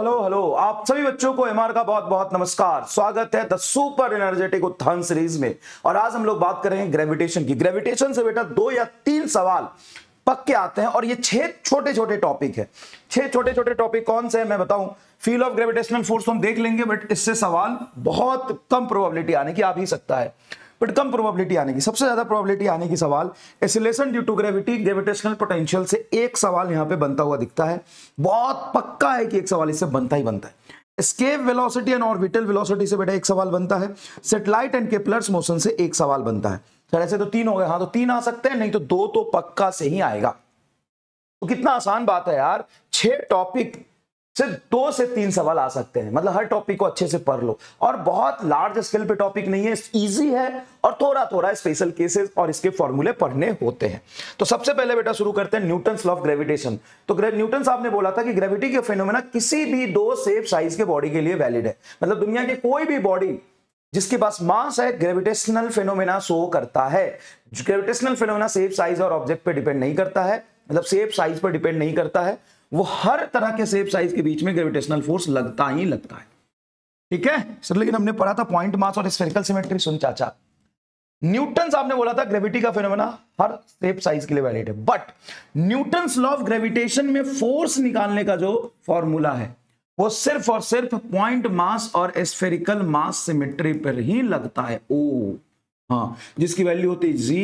Hello hello आप सभी बच्चों को एमआर का बहुत बहुत नमस्कार स्वागत है the super energetic Utthan series में और आज हम लोग बात करेंगे ग्रेविटेशन की ग्रेविटेशन से बेटा दो या तीन सवाल पक्के आते हैं और ये छह छोटे छोटे टॉपिक है छह छोटे छोटे टॉपिक कौन से हैं मैं बताऊं फील्ड ऑफ ग्रेविटेशनल फोर्स हम देख लेंगे बट इससे सवाल बहुत कम प्रोबेबिलिटी आने की आ भी सकता है बट कम प्रोबेबिलिटी आने की सबसे ज्यादा प्रोबेबिलिटी आने की सवाल acceleration due to gravity gravitational potential से एक सवाल यहां पे बनता हुआ दिखता है बहुत पक्का है कि एक सवाल इससे बनता ही बनता है escape velocity and orbital velocity से बेटा एक सवाल बनता है सेटेलाइट एंड केपलर्स मोशन से एक सवाल बनता है सर ऐसे तो तीन हो गए हाँ तो तीन आ सकते हैं नहीं तो दो तो पक्का से ही आएगा तो कितना आसान बात है यार छह टॉपिक सिर्फ दो से तीन सवाल आ सकते हैं मतलब हर टॉपिक को अच्छे से पढ़ लो और बहुत लार्ज स्केल पे टॉपिक नहीं है इजी है और थोड़ा थोड़ा स्पेशल केसेस और इसके फॉर्मूले पढ़ने होते हैं तो सबसे पहले बेटा शुरू करते हैं न्यूटन लॉ ऑफ ग्रेविटेशन तो न्यूटन साहब ने बोला था कि ग्रेविटी के फेनोमेना किसी भी दो सेफ साइज के बॉडी के लिए वैलिड है मतलब दुनिया की कोई भी बॉडी जिसके पास मास है ग्रेविटेशनल फेनोमेना शो करता है ग्रेविटेशनल फेनोमेना सेफ साइज और ऑब्जेक्ट पर डिपेंड नहीं करता है मतलब सेफ साइज पर डिपेंड नहीं करता है वो हर तरह के सेप साइज के बीच में ग्रेविटेशनल फोर्स लगता ही लगता है ठीक है सर लेकिन हमने पढ़ा था पॉइंट मास और स्फेरिकल सिमेट्री सुन चाचा न्यूटन साहब ने बोला था ग्रेविटी का फेनोमेना हर सेप साइज के लिए वैलिड है but Newton law of gravitation में फोर्स निकालने का जो फॉर्मूला है वो सिर्फ और सिर्फ पॉइंट मास और स्फेरिकल मास सिमेट्री पर ही लगता है ओ हाँ जिसकी वैल्यू होती है जी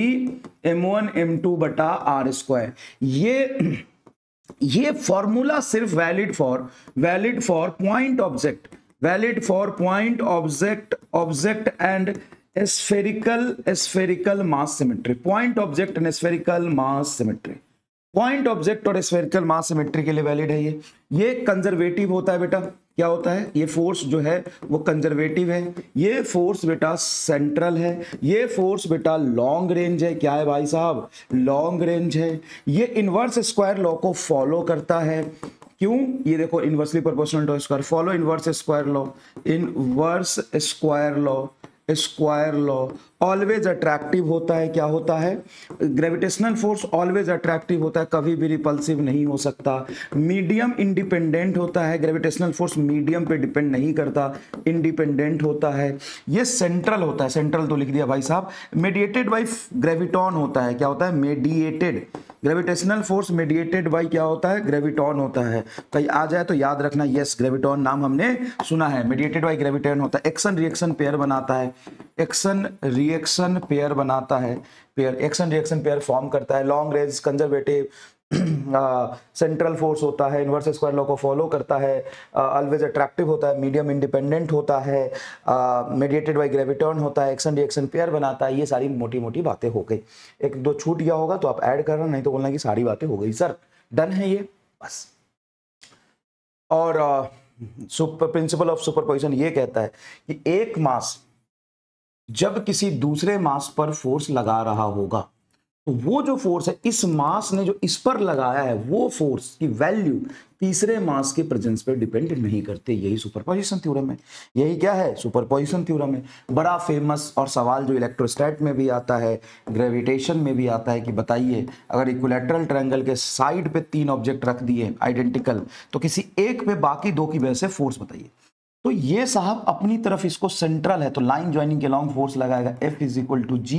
एम वन एम टू बटा आर स्क्वायर ये ये फॉर्मूला सिर्फ valid for valid for point object valid for point object object and spherical spherical mass symmetry point object and spherical mass symmetry point object और spherical mass symmetry के लिए valid है ये ये conservative होता है बेटा क्या होता है ये फोर्स जो है वो कंजर्वेटिव है ये फोर्स बेटा सेंट्रल है ये फोर्स बेटा लॉन्ग रेंज है क्या है भाई साहब लॉन्ग रेंज है ये इनवर्स स्क्वायर लॉ को फॉलो करता है क्यों ये देखो inversely proportional to square follow inverse square law inverse square law square law always attractive होता है क्या होता है ग्रेविटेशनल फोर्स ऑलवेज अट्रैक्टिव होता है कभी भी रिपल्सिव नहीं हो सकता मीडियम इंडिपेंडेंट होता है ग्रेविटेशनल फोर्स मीडियम पे डिपेंड नहीं करता इंडिपेंडेंट होता है ये सेंट्रल होता है सेंट्रल तो लिख दिया भाई साहब मेडिएटेड बाई ग्रेविटॉन होता है क्या होता है mediated gravitational force mediated by क्या होता है ग्रेविटॉन होता है कहीं आ जाए तो याद रखना यस ग्रेविटॉन नाम हमने सुना है मीडिएटेड बाई ग्रेविटॉन होता है एक्शन रिएक्शन पेयर बनाता है एक्शन रिएक्शन पेयर बनाता है pair action reaction pair form करता है long range conservative central force होता है इन्वर्स स्क्वायर लॉ को फॉलो करता है ऑलवेज अट्रैक्टिव होता है मीडियम इंडिपेंडेंट होता है मेडिएटेड बाई ग्रेविटॉन होता है एक्शन रिएक्शन पेयर बनाता है ये सारी मोटी मोटी बातें हो गई एक दो छूट गया होगा तो आप ऐड कर रहे नहीं तो बोलना कि सारी बातें हो गई सर डन है ये बस और प्रिंसिपल ऑफ सुपर पोजिशन ये कहता है कि एक मास जब किसी दूसरे मास पर फोर्स लगा रहा होगा तो वो जो फोर्स है इस मास ने जो इस पर लगाया है वो फोर्स की वैल्यू तीसरे मास के प्रेजेंस पे डिपेंड नहीं करते यही सुपरपोजिशन थ्योरम है यही क्या है सुपरपोजिशन थ्योरम है बड़ा फेमस और सवाल जो इलेक्ट्रोस्टैट में भी आता है ग्रेविटेशन में भी आता है कि बताइए अगर इक्विलेटरल ट्रायंगल के साइड पे तीन ऑब्जेक्ट रख दिए आइडेंटिकल तो किसी एक पे बाकी दो की वजह से फोर्स बताइए तो ये साहब अपनी तरफ इसको सेंट्रल है तो लाइन ज्वाइनिंग के लॉन्ग फोर्स लगाएगा F is equal to G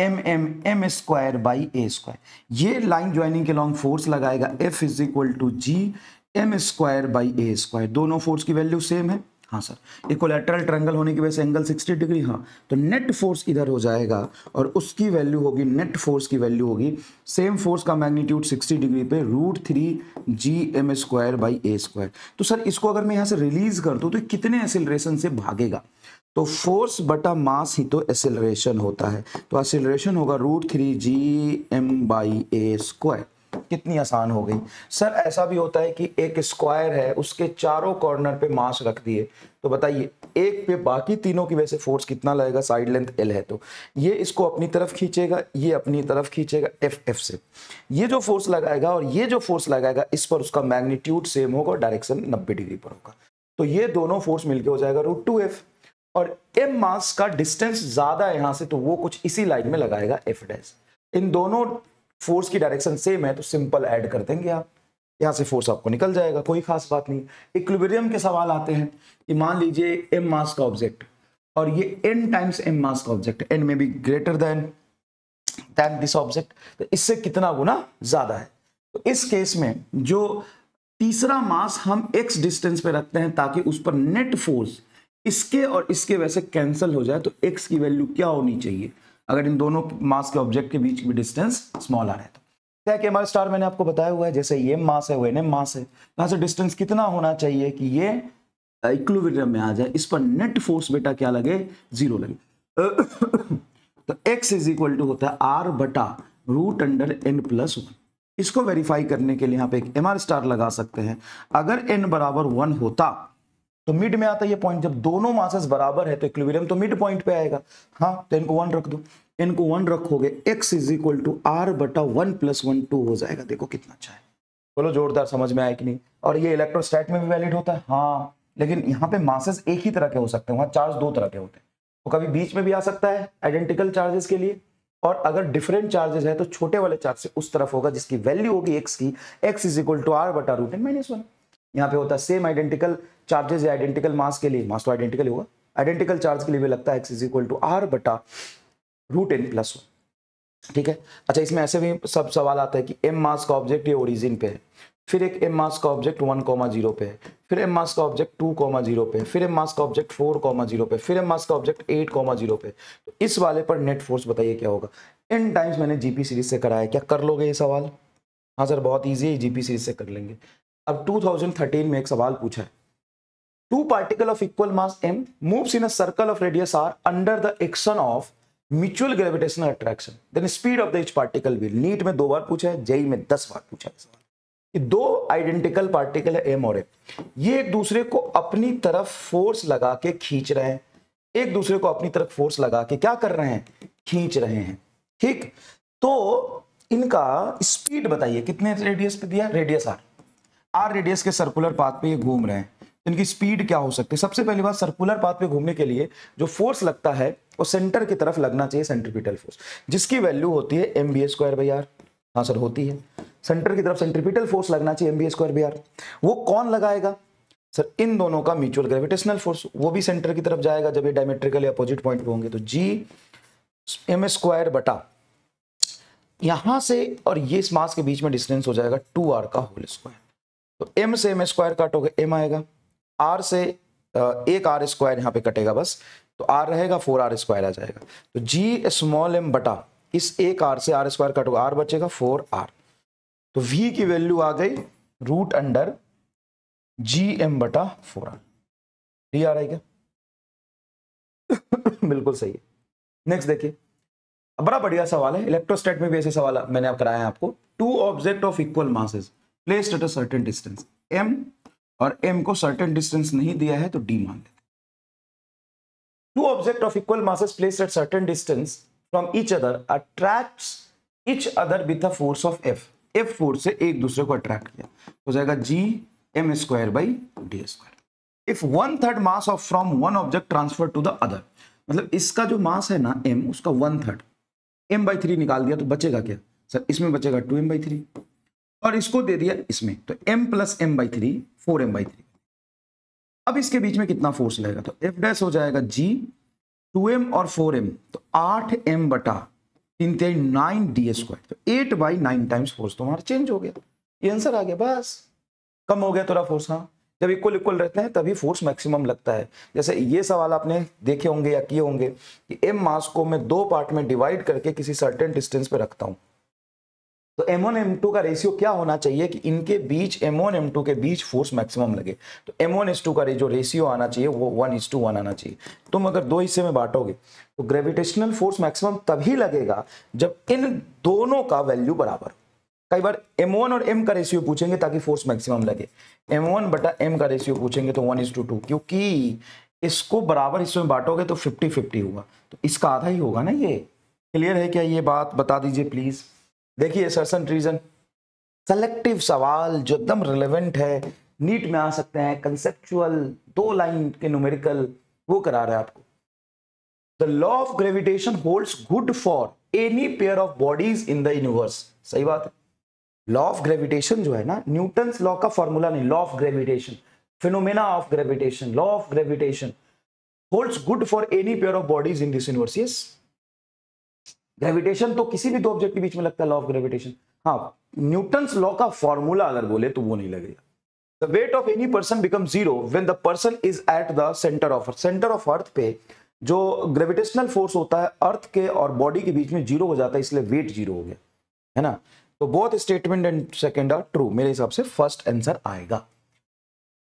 M M M square by A square ये लाइन ज्वाइनिंग के लॉन्ग फोर्स लगाएगा F is equal to G M square by A square दोनों force की value same है हाँ sir equilateral triangle होने की वजह से एंगल 60 डिग्री हाँ तो नेट फोर्स इधर हो जाएगा और उसकी वैल्यू होगी नेट फोर्स की वैल्यू होगी सेम फोर्स का मैग्नीट्यूड 60 डिग्री पे root three G M square by A square तो सर इसको अगर मैं यहाँ से रिलीज कर दूँ तो कितने एसिलेशन से भागेगा तो फोर्स बटा मास ही तो एसेलरेशन होता है तो एसेलरेशन होगा root three G M by A square कितनी आसान हो गई सर ऐसा भी होता है कि एक स्क्वायर है उसके चारों कॉर्नर पे मास रख दिए तो बताइए एक पे बाकी तीनों की वैसे फोर्स कितना लगेगा साइड लेंथ एल है तो ये इसको अपनी तरफ खींचेगा ये अपनी तरफ खींचेगा एफ एफ से ये जो फोर्स लगाएगा और ये जो फोर्स लगाएगा इस पर उसका मैग्नीट्यूड सेम होगा डायरेक्शन नब्बे डिग्री पर होगा तो ये दोनों फोर्स मिलकर हो जाएगा रूट टू एफ और एम मास का डिस्टेंस ज्यादा है यहां से तो वो कुछ इसी लाइन में लगाएगा एफ डैश इन दोनों फोर्स की डायरेक्शन सेम है तो सिंपल ऐड कर देंगे आप यहां से फोर्स आपको निकल जाएगा कोई खास बात नहीं इक्विबेरियम के सवाल आते हैं कि मान लीजिए एम मास का ऑब्जेक्ट और ये एन टाइम्स एम मास का ऑब्जेक्ट एन में be greater than than this object तो इससे कितना गुना ज्यादा है तो इस केस में जो तीसरा मास हम एक्स डिस्टेंस पे रखते हैं ताकि उस पर नेट फोर्स इसके और इसके वैसे कैंसिल हो जाए तो एक्स की वैल्यू क्या होनी चाहिए अगर इन दोनों मास के ऑब्जेक्ट के बीच में डिस्टेंस स्मॉल आ रहा है तो क्या हमारे स्टार मैंने आपको बताया हुआ है जैसे ये मास है वो एन मास है तो यहाँ से डिस्टेंस कितना होना चाहिए कि ये इक्लोविडियम में आ जाए इस पर नेट फोर्स बेटा क्या लगे जीरो लगे तो एक्स इज इक्वल टू होता है आर बटा root under N plus one इसको वेरीफाई करने के लिए यहाँ पे एक एम स्टार लगा सकते हैं अगर एन बराबर वन होता तो मिड में आता है ये पॉइंट जब दोनों मासेस बराबर है तो इक्विलिब्रियम तो मिड पॉइंट पे आएगा हाँ तो इनको वन रख दो इनको वन रखोगे X is equal to R बटा वन प्लस वन टू हो जाएगा देखो कितना अच्छा है बोलो जोरदार समझ में आया कि नहीं और ये इलेक्ट्रोस्टैट में भी वैलिड होता है हाँ लेकिन यहाँ पे मासेस एक ही तरह के हो सकते हैं वहाँ चार्ज दो तरह के होते हैं वो तो कभी बीच में भी आ सकता है आइडेंटिकल चार्जेस के लिए और अगर डिफरेंट चार्जेस है तो छोटे वाले चार्ज से उस तरफ होगा जिसकी वैल्यू होगी एक्स की X is equal to R बटा रूट एंड माइनस वन यहाँ पे होता है same identical charges identical mass के लिए मास तो आइडेंटिकल होगा आइडेंटिकल चार्ज के लिए भी लगता है X is equal to R बटा रूट एन प्लस वन ठीक है अच्छा इसमें ऐसे भी सब सवाल आता है कि एम मास का ऑब्जेक्ट ये ओरिजिन पे है फिर एक एम मास का ऑब्जेक्ट वन कॉमा जीरो पे है फिर एम मास का ऑब्जेक्ट टू कॉमा जीरो पे फिर एम मास का ऑब्जेक्ट फोर कॉमा जीरो पे फिर एम मास का ऑब्जेक्ट एट कॉमा जीरो पे तो इस वाले पर नेट फोर्स बताइए क्या होगा एन टाइम्स मैंने जीपी सीरीज से कराया क्या कर लोगे ये सवाल हाँ सर बहुत ईजी है जीपी सीरीज से कर लेंगे अब थर्टीन में एक सवाल पूछा है two particle of equal mass m moves in a circle ऑफ radius r under the action of mutual gravitational attraction then speed of the each particle will NEET में दो बार पूछा है जेई e में दस बार पूछा है कि दो आइडेंटिकल पार्टिकल है एम और एम ये एक दूसरे को अपनी तरफ फोर्स लगा के खींच रहे हैं एक दूसरे को अपनी तरफ फोर्स लगा के क्या कर रहे हैं खींच रहे हैं ठीक तो इनका स्पीड बताइए कितने रेडियस पे दिया रेडियस आर आर रेडियस के सर्कुलर पाथ पे ये घूम रहे हैं इनकी स्पीड क्या हो सकती है सबसे पहली बात सर्कुलर पाथ पे घूमने के लिए जो फोर्स लगता है वो सेंटर की तरफ लगना चाहिए सेंट्रीपिटल फोर्स जिसकी वैल्यू होती है M B square by R हाँ सर होती है सेंटर की तरफ सेंट्रीपिटल फोर्स लगना चाहिए M B square by R वो कौन लगाएगा सर इन दोनों का म्यूचुअल ग्रेविटेशनल फोर्स वो भी सेंटर की तरफ जाएगा जब ये डायमेट्रिकली अपोजिट पॉइंट पे होंगे तो जी एम स्क्वायर बटा यहां से और ये इस मास के बीच में डिस्टेंस हो जाएगा टू आर का होल स्क्वायर तो एम से एम स्क्वायर काटोगे एम आएगा आर से एक आर स्क्वायर यहाँ पे कटेगा बस तो आर रहेगा फोर आर स्क्वायर आ जाएगा तो जी स्मॉल एम बटा इस एक आर से आर स्क्वायर कट होगा आर बचेगा फोर आर तो वी की वैल्यू आ गई रूट अंडर जी एम बटा फोर आर डी आ रहा है क्या बिल्कुल सही है नेक्स्ट देखिए बड़ा बढ़िया सवाल है इलेक्ट्रोस्टेट में भी ऐसे सवाल मैंने आप कराया है आपको two object of equal masses placed at a certain distance M और एम को सर्टेन डिस्टेंस नहीं दिया है तो डी मान लेते two object of equal masses place at certain distance from each other attracts each other with the force of F F force से एक दूसरे को अट्रैक्ट किया हो जाएगा G M square by D square if one third mass of from one object transfer to the other मतलब इसका जो मास है ना m उसका one third m by three निकाल दिया तो बचेगा क्या सर इसमें बचेगा टू एम बाई थ्री और इसको दे दिया इसमें तो M plus M by three four M by three अब इसके बीच में कितना फोर्स लगेगा तो एफ डैश हो जाएगा जी टू एम और फोर एम तो आठ एम बटा तीन तेज नाइन डी स्क्वायर तो eight by nine times force तो हमारा चेंज हो गया ये आंसर आ गया बस कम हो गया थोड़ा फोर्स हाँ जब इक्वल इक्वल रहते हैं तभी फोर्स मैक्सिमम लगता है जैसे ये सवाल आपने देखे होंगे या किए होंगे कि एम मास को मैं दो पार्ट में डिवाइड करके किसी सर्टेन डिस्टेंस पे रखता हूँ तो M1 M2 का रेशियो क्या होना चाहिए कि इनके बीच M1 M2 के बीच फोर्स मैक्सिमम लगे तो M1 S2 का जो रेशियो आना चाहिए वो वन इज टू वन आना चाहिए तुम अगर दो हिस्से में बांटोगे तो ग्रेविटेशनल फोर्स मैक्सिमम तभी लगेगा जब इन दोनों का वैल्यू बराबर कई बार M1 और M का रेशियो पूछेंगे ताकि फोर्स मैक्सिमम लगे M1 बटा M का रेशियो पूछेंगे तो वन इज टू टू क्योंकि इसको बराबर हिस्सों में बांटोगे तो फिफ्टी फिफ्टी होगा तो इसका आधा ही होगा ना ये क्लियर है क्या ये बात बता दीजिए प्लीज़ देखिए सरसन रीजन सेलेक्टिव सवाल जो एकदम रिलेवेंट है नीट में आ सकते हैं कंसेप्चुअल दो लाइन के न्यूमेरिकल वो करा रहे हैं आपको the law of gravitation holds good for any pair of bodies in the universe सही बात है लॉ ऑफ ग्रेविटेशन जो है ना न्यूटन लॉ का फॉर्मूला नहीं law of gravitation phenomena of gravitation law of gravitation holds good for any pair of bodies in this universe yes gravitation तो किसी भी दो ऑब्जेक्ट के बीच में लगता है लॉ ऑफ ग्रेविटेशन हाँ न्यूटन लॉ का फॉर्मूला अगर बोले तो वो नहीं लगेगा the weight of any person become zero when the person is at the centre of earth centre of earth पे जो ग्रेविटेशनल फोर्स होता है अर्थ के और बॉडी के बीच में जीरो हो जाता है इसलिए वेट जीरो हो गया है ना तो both statement and second are true मेरे हिसाब से फर्स्ट आंसर आएगा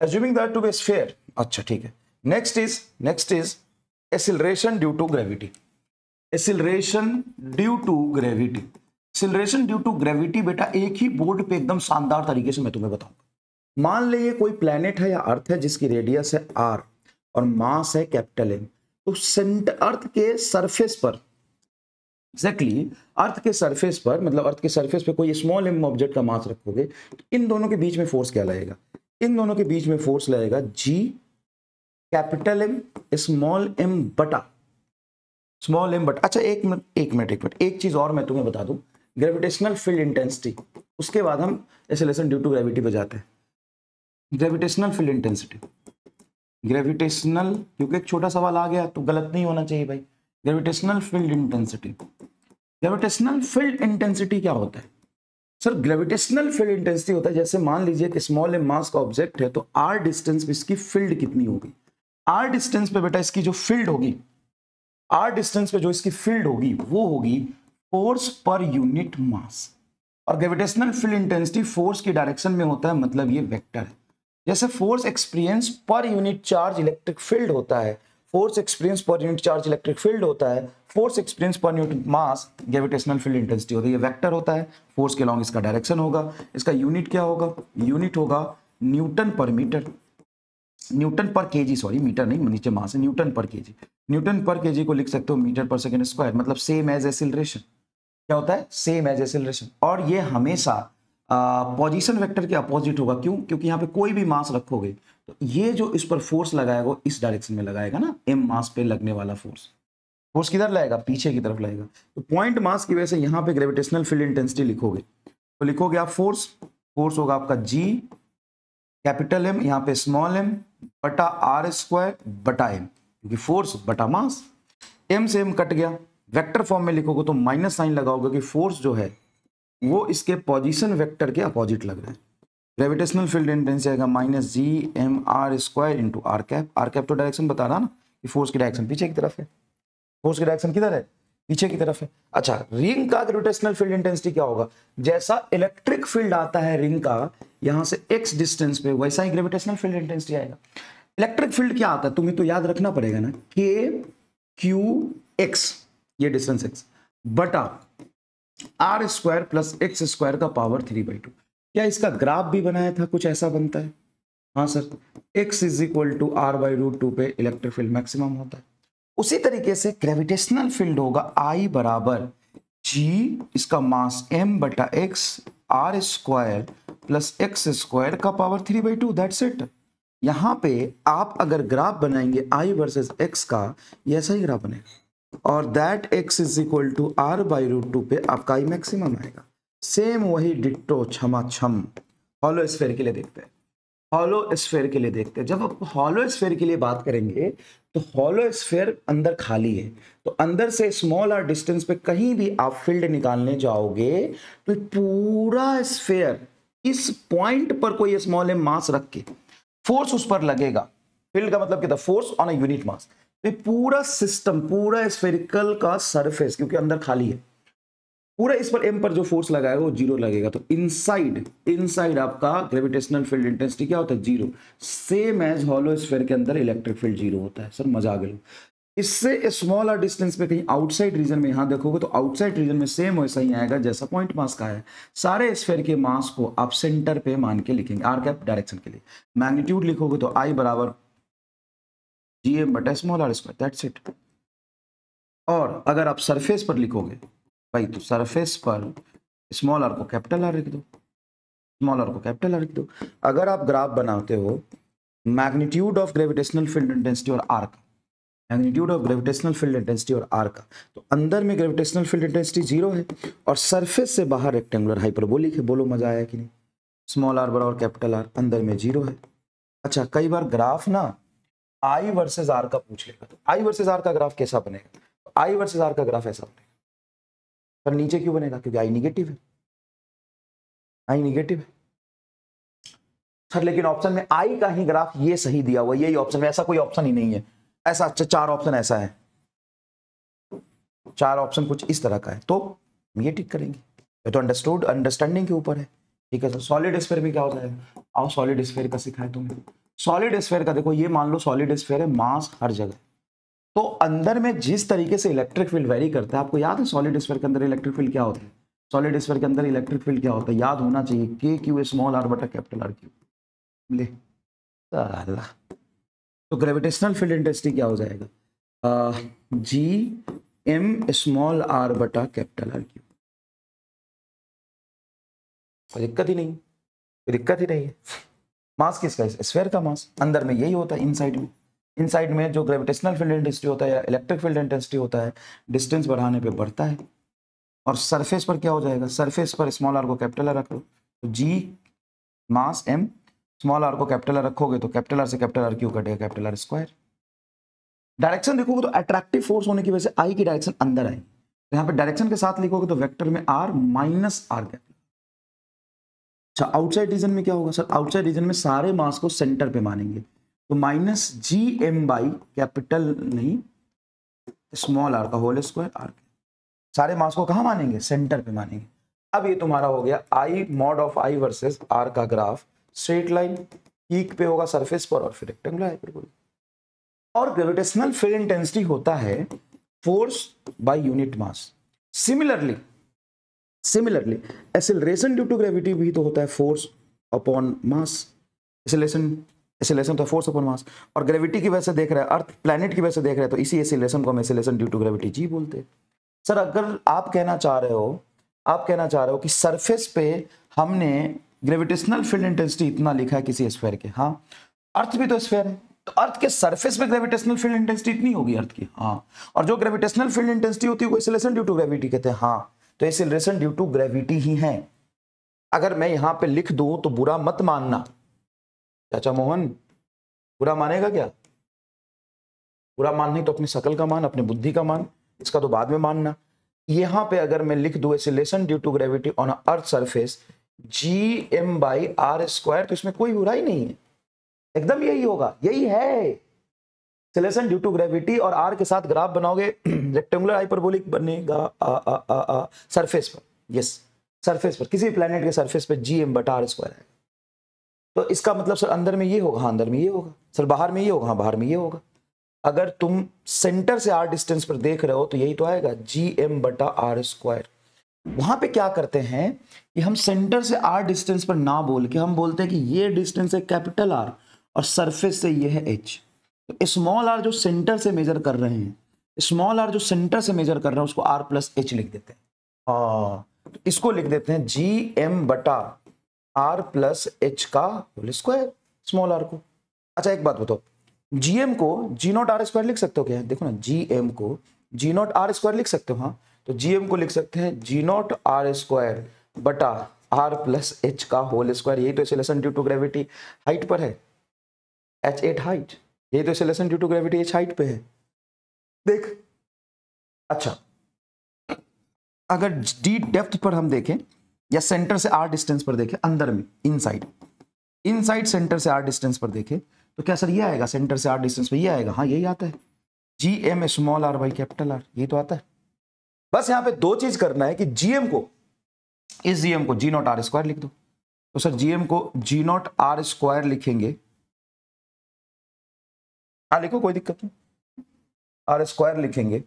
assuming that to be sphere अच्छा ठीक है next is next is acceleration due to gravity acceleration due to gravity acceleration due to gravity बेटा एक ही बोर्ड पे एकदम शानदार तरीके से मैं तुम्हें बताऊंगा मान लीजिए कोई प्लेनेट है या अर्थ है जिसकी रेडियस है आर और मास है कैपिटल एम तो सेंटर अर्थ के सरफेस पर एग्जैक्टली exactly, अर्थ के सरफेस पर मतलब अर्थ के सरफेस पे कोई स्मॉल एम ऑब्जेक्ट का मास रखोगे तो इन दोनों के बीच में फोर्स क्या लाएगा इन दोनों के बीच में फोर्स लाएगा G capital M small M बटा स्मॉल एम बट अच्छा एक मिनट एक मिनट एक मिनट एक चीज़ और मैं तुम्हें बता दूं ग्रेविटेशनल फील्ड इंटेंसिटी उसके बाद हम ऐसे लेसन ड्यू टू ग्रेविटी बजाते हैं ग्रेविटेशनल फील्ड इंटेंसिटी ग्रेविटेशनल क्योंकि एक छोटा सवाल आ गया तो गलत नहीं होना चाहिए भाई gravitational field intensity gravitational field intensity क्या होता है सर ग्रेविटेशनल फील्ड इंटेंसिटी होता है जैसे मान लीजिए कि स्मॉल एम मास का ऑब्जेक्ट है तो आर डिस्टेंस पे इसकी फील्ड कितनी होगी आर डिस्टेंस पे बेटा इसकी जो फील्ड होगी आर डिस्टेंस पे जो इसकी फील्ड होगी वो होगी फोर्स पर यूनिट मास और ग्रेविटेशनल फील्ड इंटेंसिटी फोर्स की डायरेक्शन में होता है मतलब ये वेक्टर है जैसे force experience per unit charge electric field होता है force experience per unit charge electric field होता है force experience per unit mass gravitational field intensity होती है ये वेक्टर होता है फोर्स के लॉन्ग इसका डायरेक्शन होगा इसका यूनिट क्या होगा यूनिट होगा newton per metre newton per kg sorry metre नहीं नीचे मास है Newton per KG Newton per KG को लिख सकते हो मीटर पर सेकेंड स्क्वायर मतलब सेम एज एसिलेशन क्या होता है सेम एज एसिलेशन और ये हमेशा पोजिशन वैक्टर के अपोजिट होगा क्यों क्योंकि यहाँ पे कोई भी मास रखोगे तो ये जो इस पर फोर्स लगाएगा वो इस डायरेक्शन में लगाएगा ना एम मास पे लगने वाला फोर्स फोर्स किधर लाएगा पीछे की तरफ लाएगा तो पॉइंट मास की वजह से यहाँ पे ग्रेविटेशनल फील्ड इंटेंसिटी लिखोगे तो लिखोगे आप फोर्स फोर्स होगा आपका जी कैपिटल एम यहाँ पे स्मॉल एम बटा आर स्क्वायर बटा एम क्योंकि फोर्स बटा मास एम से एम कट गया वेक्टर फॉर्म में लिखोगे तो माइनस साइन लगाओगे कि फोर्स जो है वो इसके पोजिशन वेक्टर के अपोजिट लग रहे हैं ग्रेविटेशनल फील्ड इंटेंसी आएगा माइनस जी M R square into R cap R cap तो डायरेक्शन बता रहा ना कि फोर्स की डायरेक्शन पीछे की तरफ है फोर्स की डायरेक्शन किधर है पीछे की तरफ है अच्छा रिंग का ग्रेविटेशनल फील्ड इंटेंसिटी क्या होगा जैसा इलेक्ट्रिक फील्ड आता है रिंग का यहां से एक्स डिस्टेंस पे वैसा ही ग्रेविटेशनल फील्ड इंटेंसिटी आएगा इलेक्ट्रिक फील्ड क्या आता है तुम्हें तो याद रखना पड़ेगा ना के क्यू एक्स ये डिस्टेंस एक्स बटा are square plus X square का पावर थ्री बाई टू क्या इसका ग्राफ भी बनाया था कुछ ऐसा बनता है हाँ sir X is equal to R by root two पे इलेक्ट्रिक फील्ड मैक्सिमम होता है उसी तरीके से ग्रेविटेशनल फील्ड होगा आई बराबर जी इसका मास एम बटा X R square plus X square का power three by two that's it यहाँ पे आप अगर ग्राफ बनाएंगे आई वर्सेस एक्स का ये ऐसा ही ग्राफ बनेगा और that X is equal to R by root two पे आपका आई मैक्सिमम आएगा सेम वही डिट्टो क्षमा छम हॉलो स्फेयर के लिए देखते हैं हॉलो स्फेयर के लिए देखते हैं जब आप हॉलो स्फेयर के लिए बात करेंगे तो हॉलो स्फेयर अंदर खाली है तो अंदर से स्मॉल आर डिस्टेंस पे कहीं भी आप फील्ड निकालने जाओगे तो पूरा स्फेयर इस पॉइंट पर कोई स्मॉल है मास रख के फोर्स उस पर लगेगा फील्ड का मतलब क्या था force on a unit mass पूरा सिस्टम पूरा स्फेरिकल का सरफेस क्योंकि अंदर खाली है पूरा इस पर एम पर जो फोर्स लगाया वो जीरो लगेगा तो इनसाइड इनसाइड आपका ग्रेविटेशनल फील्ड इंटेंसिटी क्या होता है zero same as hollow sphere के अंदर इलेक्ट्रिक फील्ड जीरो होता है सर मजा आ गया इससे स्मॉल डिस्टेंस पे कहीं आउटसाइड रीजन में यहाँ देखोगे तो आउटसाइड रीजन में सेम वैसा ही आएगा जैसा पॉइंट मास का है सारे स्फेयर के मास को आप सेंटर पे मान के लिखेंगे आर कैप डायरेक्शन के लिए मैग्नीट्यूड लिखोगे तो आई बराबर G M but small R square that's it और अगर आप सरफेस पर लिखोगे भाई तो सरफेस पर स्मॉल आर को कैपिटल आर लिख दो स्मॉल आर को कैपिटल आर लिख दो अगर आप ग्राफ बनाते हो magnitude of gravitational field intensity और आर का magnitude of gravitational field intensity और आर का तो अंदर में ग्रेविटेशनल फील्ड इंटेंसिटी जीरो है और सरफेस से बाहर रेक्टेंगुलर हाइपरबोलिक है बोलो मजा आया कि नहीं स्मॉल आर बड़ा और कैपिटल आर अंदर में जीरो है अच्छा कई बार ग्राफ ना आई वर्सेज आर का पूछ लेगा तो आई वर्सेज आर का ग्राफ कैसा बनेगा आई वर्सेज आर का ग्राफ ऐसा बनेगा पर नीचे क्यों बनेगा क्योंकि आई निगेटिव है आई निगेटिव है सर लेकिन ऑप्शन में आई का ही ग्राफ ये सही दिया हुआ यही ऑप्शन में ऐसा कोई ऑप्शन ही नहीं है ऐसा अच्छा चार ऑप्शन ऐसा है चार ऑप्शन कुछ इस तरह का है तो हम ये टिक करेंगे ये तो अंडरस्टूड अंडरस्टैंडिंग के ऊपर है ठीक है सर सॉलिड स्फेयर भी क्या होता है आओ सॉलिड स्फेयर का सिखाए तुम्हें सॉलिड स्फेयर का देखो ये मान लो सॉलिड स्फेयर है मास हर जगह तो अंदर में जिस तरीके से इलेक्ट्रिक फील्ड वेरी करता है आपको याद है सॉलिड स्पेयर के अंदर इलेक्ट्रिक फील्ड क्या होता है सॉलिड स्पेयर के अंदर इलेक्ट्रिक फील्ड क्या होता है याद होना चाहिए के क्यू स्मॉल आर बटा कैपिटल आर क्यू ले तो ग्रेविटेशनल फील्ड इंटेंसिटी क्या हो जाएगा जी एम स्मॉल आर बटा कैपिटल आर क्यू कोई दिक्कत ही नहीं कोई दिक्कत ही नहीं है मास किसका स्फेयर का मास अंदर में यही होता है इनसाइड में इनसाइड में जो ग्रेविटेशनल फील्ड इंटेंसिटी होता है या इलेक्ट्रिक फील्ड इंटेंसिटी होता है डिस्टेंस बढ़ाने पे बढ़ता है और सरफेस पर क्या हो जाएगा सरफेस पर स्मॉल आर को कैपिटल आर रख लो तो G mass M small R को कैपिटल आर रखोगे तो कैपिटल आर से कैपिटल आर क्यों कटेगा कैपिटल आर स्क्वायर डायरेक्शन देखोगे तो अट्रैक्टिव फोर्स होने की वजह से आई की डायरेक्शन अंदर आएगी तो यहाँ पे डायरेक्शन के साथ लिखोगे तो वेक्टर में आर माइनस आर कैपिटल अच्छा आउटसाइड रीजन में क्या होगा सर आउटसाइड रीजन में सारे मास को सेंटर पे मानेंगे तो minus G M by capital नहीं स्मॉल आर का होल स्क्वायर आर के सारे मास को कहाँ मानेंगे सेंटर पे मानेंगे अब ये तुम्हारा हो गया I mod of I versus R का ग्राफ स्ट्रेट लाइन पीक पे होगा सरफेस पर और फिर रेक्टेंगुलर और ग्रेविटेशनल फील्ड इंटेंसिटी होता है force by unit mass similarly similarly acceleration due to gravity भी तो होता है force upon mass acceleration acceleration तो फोर्स अपन मास और ग्रेविटी की वजह से देख रहा है अर्थ प्लानट की वजह से देख रहे हैं तो इसी एसिलेशन को हम acceleration due to gravity G बोलते सर अगर आप कहना चाह रहे हो आप कहना चाह रहे हो कि सरफेस पे हमने ग्रेविटेशनल फील्ड इंटेंसिटी इतना लिखा है किसी स्फेयर के हाँ अर्थ भी तो स्फेयर है तो अर्थ के सरफेस पे ग्रेविटेशनल फील्ड इंटेंसिटी इतनी होगी अर्थ की हाँ और जो ग्रेविटेशनल फील्ड इंटेंसिटी होती है वो एसिलेशन ड्यू टू ग्रेविटी कहते हैं हाँ तो एसिलेशन ड्यू टू ग्रेविटी ही है अगर मैं यहाँ पे लिख दू तो बुरा मत मानना चाचा मोहन बुरा मानेगा क्या बुरा मान नहीं तो अपनी शकल का मान अपनी बुद्धि का मान इसका तो बाद में मानना यहां पे अगर मैं लिख दू acceleration due to gravity on earth surface G M by are square तो इसमें कोई बुरा ही नहीं है एकदम यही होगा यही है सिलेशन तो ड्यू टू ग्रेविटी और आर के साथ ग्राफ बनाओगे रेक्टेंगुलर हाइपरबोलिक बनेगा आ, सरफेस पर यस सरफेस पर किसी भी प्लेनेट के सरफेस पर G M but R square आएगा तो इसका मतलब सर अंदर में ये होगा हाँ अंदर में ये होगा सर बाहर में ये होगा हाँ बाहर में ये होगा अगर तुम सेंटर से आर डिस्टेंस पर देख रहे हो तो यही तो आएगा जी एम बटा आर स्क्वायर वहां पे क्या करते हैं कि हम सेंटर से आर डिस्टेंस पर ना बोल के हम बोलते हैं कि ये डिस्टेंस है कैपिटल आर और सरफेस से ये है एच तो स्मॉल आर जो सेंटर से मेजर कर रहे हैं स्मॉल आर जो सेंटर से मेजर कर रहे हैं उसको आर प्लस एच लिख देते हैं हाँ, तो इसको लिख देते हैं जी एम बटा आर प्लस एच का होल स्क्वायर स्मॉल आर को अच्छा एक बात बताओ जीएम को जी नॉट आर स्क्वायर लिख सकते हो क्या देखो ना जीएम को जी नॉट आर स्क्वायर लिख सकते हो हाँ तो जीएम को लिख सकते हैं जी नॉट आर स्क्वायर बटा आर प्लस एच का होल स्क्वायर यही तो acceleration due to gravity height पर है एच एट हाइट यही तो acceleration due to gravity H height पे है देख अच्छा अगर डी डेप्थ पर हम देखें या सेंटर से आर डिस्टेंस पर देखे अंदर में इनसाइड इनसाइड सेंटर से आर डिस्टेंस पर देखे तो क्या सर ये आएगा सेंटर से आर डिस्टेंस पर ये आएगा हाँ यही आता है जी M small R by capital R ये तो आता है बस यहाँ पे दो चीज करना है कि जीएम को इस जीएम को जी नॉट आर स्क्वायर लिख दो तो सर जीएम को जी नॉट आर स्क्वायर लिखेंगे आ हाँ, लिखो कोई दिक्कत नहीं आर स्क्वायर लिखेंगे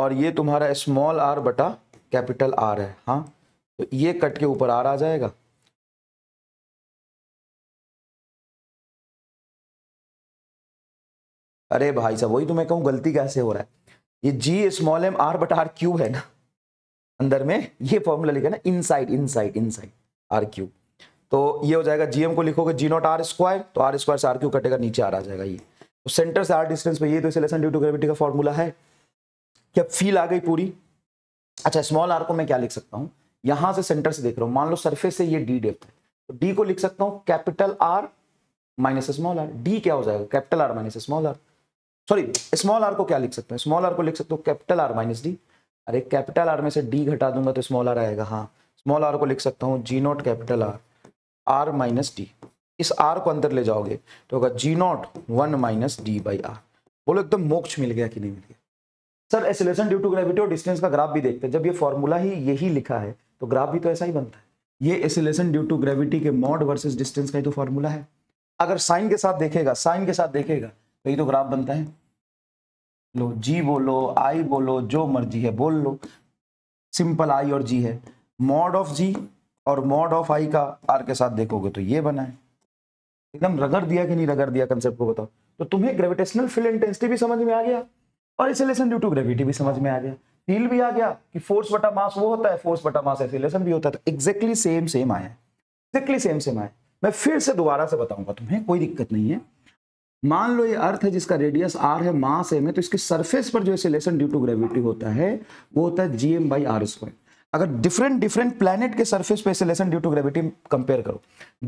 और ये तुम्हारा स्मॉल आर बटा कैपिटल आर है हाँ तो ये कट के ऊपर आर आ जाएगा अरे भाई साहब वही तो मैं कहूँ गलती कैसे हो रहा है ये G small M R but R cube है ना अंदर में ये फॉर्मूला लिखा ना inside inside inside R cube तो ये हो जाएगा जीएम को लिखोगे जी नॉट आर स्क्वायर तो आर स्क्वायर से आर क्यूब कटेगा नीचे आर आ जाएगा ये तो सेंटर से आर डिस्टेंस पे ये तो सिलेक्शन ड्यू टू ग्रेविटी का फॉर्मूला है क्या फील आ गई पूरी अच्छा स्मॉल आर को मैं क्या लिख सकता हूँ यहां से सेंटर से देख रहा हूं मान लो सरफेस से ये डी डेप्थ है तो डी को लिख सकता हूं capital R minus small R D क्या हो जाएगा capital R minus small R sorry small R को क्या लिख सकते हैं स्मॉल आर को लिख सकते हो कैपिटल आर माइनस डी अरे कैपिटल आर में से डी घटा दूंगा तो स्मॉल आर आएगा हाँ स्मॉल आर को लिख सकता हूँ G not capital R R minus D इस आर को अंदर ले जाओगे तो होगा G not one minus D by R बोलो एकदम मोक्ष मिल गया कि नहीं मिल गया sir acceleration due to gravity और डिस्टेंस का ग्राफ भी देखते हैं जब ये फॉर्मूला ही यही लिखा है तो ग्राफ भी तो ऐसा ही बनता है ये एसिलेशन ड्यू टू ग्रेविटी के मॉड वर्सेस डिस्टेंस का ही तो फॉर्मूला है अगर साइन के साथ देखेगा साइन के साथ देखेगा तो ये तो ग्राफ बनता है लो जी बोलो आई बोलो जो मर्जी है बोल लो सिंपल आई और जी है मॉड ऑफ जी और मॉड ऑफ आई का आर के साथ देखोगे तो ये बना है एकदम रगड़ दिया कि नहीं रगड़ दिया कंसेप्ट को बताओ तो तुम्हें ग्रेविटेशनल फील्ड इंटेंसिटी भी समझ में आ गया और इसे ड्यू टू ग्रेविटी भी समझ में आ गया फील भी आ गया कि फोर्स बटा मास वो होता है फोर्स बटा मास एक्सीलरेशन भी होता है तो एग्जैक्टली सेम सेम आया एग्जैक्टली सेम सेम आया मैं फिर से दोबारा से बताऊंगा तुम्हें कोई दिक्कत नहीं है मान लो ये अर्थ है जिसका रेडियस आर है मास एम है तो इसके सरफेस पर जो एक्सीलरेशन ड्यू टू ग्रेविटी होता है वो होता है G M by are square अगर डिफरेंट डिफरेंट प्लैनेट के सर्फेस पे acceleration due to gravity compare करो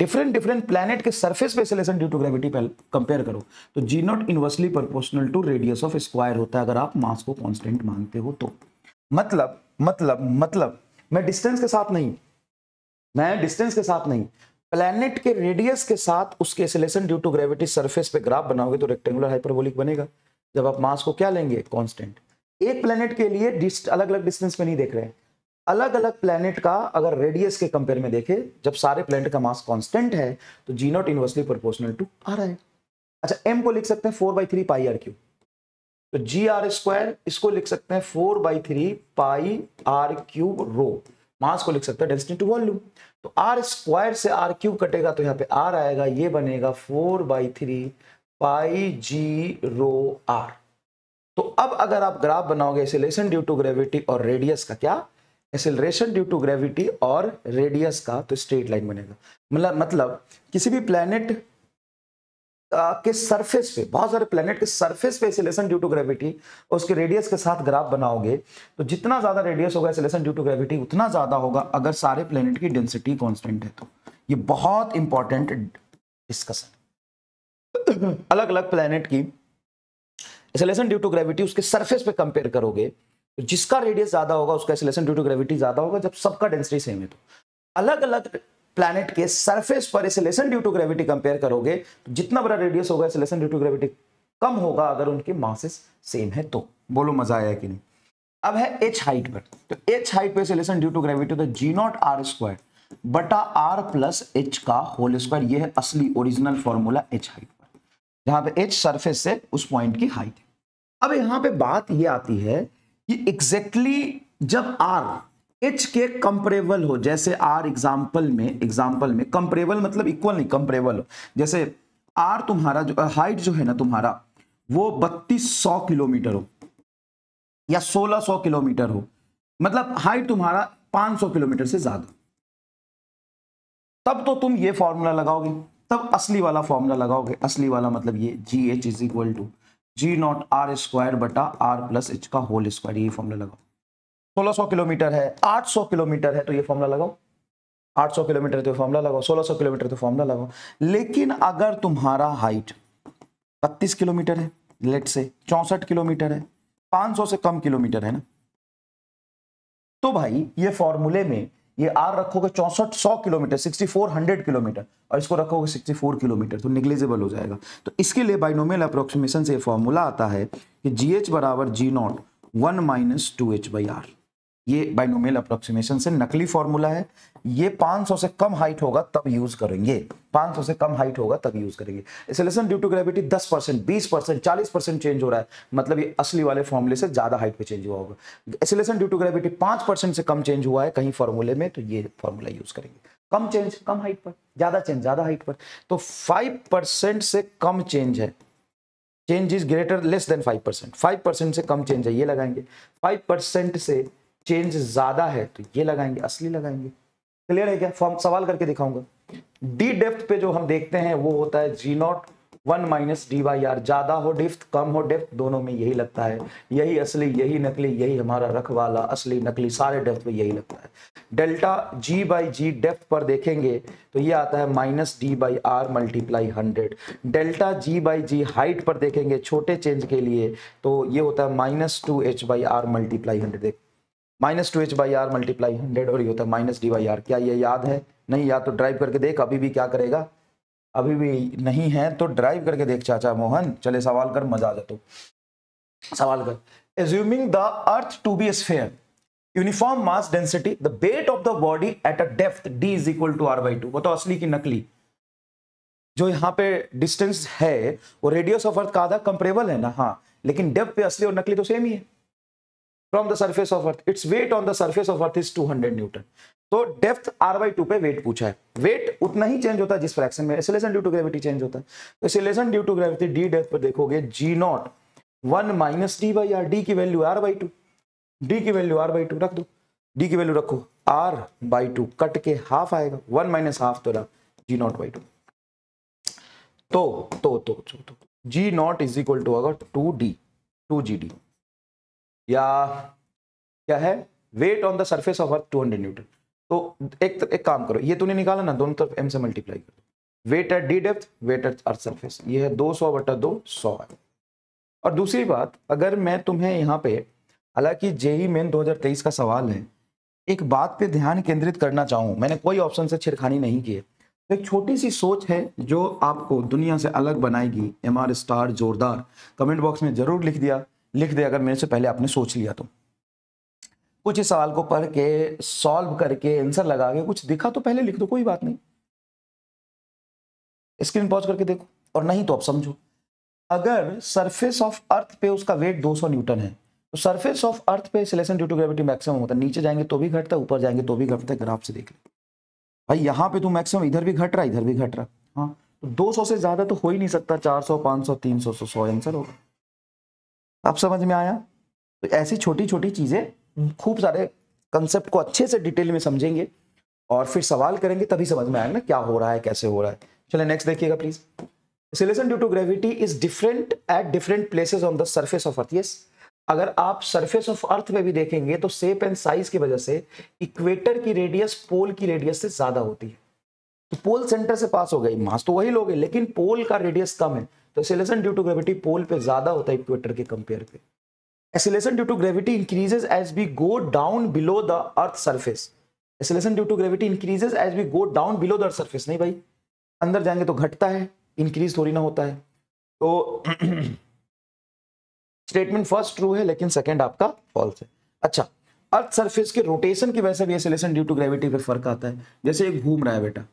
डिफरेंट डिफरेंट प्लैनेट के सर्फेस पे acceleration due to gravity compare करो तो जी not inversely proportional to radius of square होता है अगर आप मास को कॉन्स्टेंट मानते हो तो मतलब मतलब मतलब मैं डिस्टेंस के साथ नहीं मैं डिस्टेंस के साथ नहीं प्लैनेट के रेडियस के साथ उसके acceleration due to gravity surface पे ग्राफ बनाओगे तो रेक्टेंगुलर हाइपरबोलिक बनेगा जब आप मास को क्या लेंगे कांस्टेंट एक प्लेनेट के लिए अलग अलग डिस्टेंस में नहीं देख रहे हैं अलग अलग प्लेनेट का अगर रेडियस के कंपेयर में देखें जब सारे प्लेनेट का मास कॉन्स्टेंट है तो जी नॉट इनवर्सली प्रोपोर्शनल टू आ रहा है अच्छा एम को लिख सकते हैं four by three pi R cube तो जी आर स्क्वायर इसको लिख सकते हैं four by three pi R cube rho mass को लिख सकते हैं डेंसिटी टू वॉल्यूम तो आर स्क्वायर से आर क्यूब कटेगा तो यहाँ पे आर आएगा ये बनेगा four by three pi G rho R तो अब अगर आप ग्राफ बनाओगे एसिलेशन ड्यू टू ग्रेविटी और रेडियस का क्या एसिलेशन ड्यू टू ग्रेविटी और रेडियस का तो स्ट्रेट लाइन बनेगा मतलब मतलब किसी भी प्लेनेट के सरफेस पे बहुत सारे प्लेनेट के सरफेस पे एसिलेशन ड्यू टू ग्रेविटी उसके रेडियस के साथ ग्राफ बनाओगे तो जितना ज्यादा रेडियस होगा एसिलेशन ड्यू टू ग्रेविटी उतना ज्यादा होगा अगर सारे प्लेनेट की डेंसिटी कांस्टेंट है तो ये बहुत इंपॉर्टेंट डिस्कशन अलग अलग प्लेनेट की एसिलेशन ड्यू टू ग्रेविटी उसके सर्फेस पे कंपेयर करोगे तो जिसका रेडियस ज्यादा होगा उसका एसिलेशन ड्यू टू ग्रेविटी ज्यादा होगा जब सबका डेंसिटी सेम है तो अलग अलग प्लैनेट के सरफेस पर acceleration due to gravity compare करोगे तो जितना बड़ा रेडियस होगा एसिलेशन ड्यू टू ग्रेविटी कम होगा अगर उनके मासेस सेम है तो बोलो मजा आया कि नहीं अब है एच हाइट पर तो एच हाइट पर एसिलेशन ड्यू टू ग्रेविटी तो जी नॉट आर स्क्वायर बटा आर प्लस एच का होल स्क्वायर यह है असली ओरिजिनल फॉर्मूला एच हाइट पर जहां पे एच सरफेस से उस पॉइंट की हाइट है अब यहां पे बात ये आती है कि एग्जैक्टली exactly जब आर एच के कंपरेबल हो जैसे आर एग्जाम्पल में एग्जाम्पल में कंपरेबल मतलब इक्वल नहीं कंपरेबल हो जैसे आर तुम्हारा जो हाइट जो है ना तुम्हारा वो बत्तीस सौ किलोमीटर हो या सोलह सौ किलोमीटर हो मतलब हाइट तुम्हारा पांच सौ किलोमीटर से ज्यादा तब तो तुम ये फॉर्मूला लगाओगे तब असली वाला फॉर्मूला लगाओगे असली वाला मतलब ये G H is equal to ji not are square बटा आर प्लस एच का होल स्क्वायर ये फॉर्मूला लगाओ 1600 किलोमीटर है 800 किलोमीटर है तो ये फॉर्मूला लगाओ 800 किलोमीटर तो फॉर्मूला लगाओ 1600 किलोमीटर तो फॉर्मूला लगाओ लेकिन अगर तुम्हारा हाइट 32 किलोमीटर है लेट से चौसठ किलोमीटर है 500 से कम किलोमीटर है ना तो भाई ये फॉर्मूले में ये आर रखोगे चौसठ सौ kilometre sixty four hundred kilometre और इसको रखोगे सिक्सटी फोर किलोमीटर तो निग्लेजेबल हो जाएगा तो इसके लिए बाइनोमियल अप्रोक्सीमेशन से फॉर्मूला आता है कि जी एच बराबर G not one minus two H by R ये बाइनोमियल अप्रोक्सीमेशन से नकली फॉर्मूला है ये 500 से कम हाइट होगा तब यूज करेंगे 500 से कम हाइट होगा तब यूज करेंगे acceleration due to gravity 10 percent बीस परसेंट चालीस परसेंट चेंज हो रहा है मतलब ये असली वाले फॉर्मूले से ज्यादा हाइट पे चेंज हुआ होगा एक्सेलेशन ड्यू टू ग्रेविटी पांच परसेंट से कम चेंज हुआ है कहीं फॉर्मूले में तो ये फॉर्मूला यूज करेंगे कम चेंज कम हाइट पर ज्यादा चेंज ज्यादा हाइट पर तो फाइव परसेंट से कम चेंज है change is greater less than five percent five percent से कम चेंज है ये लगाएंगे फाइव परसेंट से चेंज ज्यादा है तो ये लगाएंगे असली लगाएंगे क्लियर है क्या फॉर्म सवाल करके दिखाऊंगा डी डेप्थ पे जो हम देखते हैं वो होता है जी not one minus D by R ज्यादा हो डिफ्थ कम हो डेफ दोनों में यही लगता है यही असली यही नकली यही हमारा रखवाला असली नकली सारे डेफ्थ में यही लगता है delta G by G depth पर देखेंगे तो ये आता है minus D by R multiply hundred delta G by G height पर देखेंगे छोटे चेंज के लिए तो ये होता है minus two H by R multiply hundred minus two H by R multiply hundred और ये होता है माइनस डी बाई आर क्या ये याद है नहीं याद तो ड्राइव करके देख अभी भी क्या करेगा अभी भी नहीं है तो ड्राइव करके देख चाचा मोहन चले सवाल कर मजा आ जा तो सवाल कर assuming the earth to be sphere uniform mass density the weight of the body at a depth D is equal to R by two वो तो असली की नकली जो यहाँ पे डिस्टेंस है वो रेडियस ऑफ अर्थ का आधा कंपरेबल है ना हाँ लेकिन डेप्थ पे असली और नकली तो सेम ही है from the surface of earth it's weight on the surface of earth is 200 newton तो डेफ्थ आर बाई टू पे वेट पूछा है वेट उतना ही चेंज होता है जिस फ्रैक्शन में acceleration due to gravity change होता है acceleration due to gravity D depth पर देखोगे G not one minus D by R D की value R by two D की वैल्यू आर बाई टू रख दो डी की वैल्यू रखो आर बाई टू कट के हाफ आएगा वन माइनस हाफ तो रख जी नॉट बाई टू तो तो तो जी नॉट इज इक्वल टू अगर to D to G D या क्या है weight on the surface of earth two hundred newton तो एक एक काम करो ये तूने निकाला ना दोनों तरफ एम से मल्टीप्लाई करो weight at D depth weight at earth surface ये है दो सौ बटा दो सौ है और दूसरी बात अगर मैं तुम्हें यहाँ पे हालांकि जेई मेन 2023 का सवाल है एक बात पे ध्यान केंद्रित करना चाहूँ मैंने कोई ऑप्शन से छिड़खानी नहीं की है तो एक छोटी सी सोच है जो आपको दुनिया से अलग बनाएगी एम आर स्टार जोरदार कमेंट बॉक्स में जरूर लिख दिया लिख दे अगर मेरे से पहले आपने सोच लिया तो कुछ इस सवाल को पढ़ के सॉल्व करके आंसर लगा के कुछ दिखा तो पहले लिख दो कोई बात नहीं स्क्रीन पॉज करके देखो और नहीं तो आप समझो अगर सरफेस ऑफ अर्थ पे उसका वेट 200 न्यूटन है तो सरफेस ऑफ अर्थ पे acceleration due to gravity maximum होता है नीचे जाएंगे तो भी घटता है ऊपर जाएंगे तो भी घटता है ग्राफ से देख ले भाई यहाँ पे तो मैक्सिमम इधर भी घट रहा इधर भी घट रहा हाँ तो 200 से ज्यादा तो हो ही नहीं सकता 400 500 300 सौ आंसर होगा आप समझ में आया तो ऐसी छोटी छोटी चीज़ें खूब सारे कंसेप्ट को अच्छे से डिटेल में समझेंगे और फिर सवाल करेंगे तभी समझ में आएगा ना क्या हो रहा है कैसे हो रहा है चले नेक्स्ट देखिएगा please acceleration due to gravity is different at different places on the surface of earth yes अगर आप सरफेस ऑफ अर्थ में भी देखेंगे तो सेप एंड साइज की वजह से इक्वेटर की रेडियस पोल की रेडियस से ज्यादा होती है तो पोल सेंटर से पास हो गई मास तो वही लोग लेकिन पोल का रेडियस कम है तो acceleration due to gravity pole पे ज़्यादा होता है इक्वेटर के कंपेयर पे acceleration due to gravity increases as we go down below the earth surface acceleration due to gravity increases as we go down below the earth surface नहीं भाई अंदर जाएंगे तो घटता है इंक्रीज थोड़ी ना होता है तो स्टेटमेंट फर्स्ट ट्रू है लेकिन सेकेंड आपका फॉल्स है अच्छा अर्थ सरफेस के रोटेशन की वजह से भी एसिलेशन ड्यू टू ग्रेविटी पे फर्क आता है जैसे एक घूम रहा है बेटा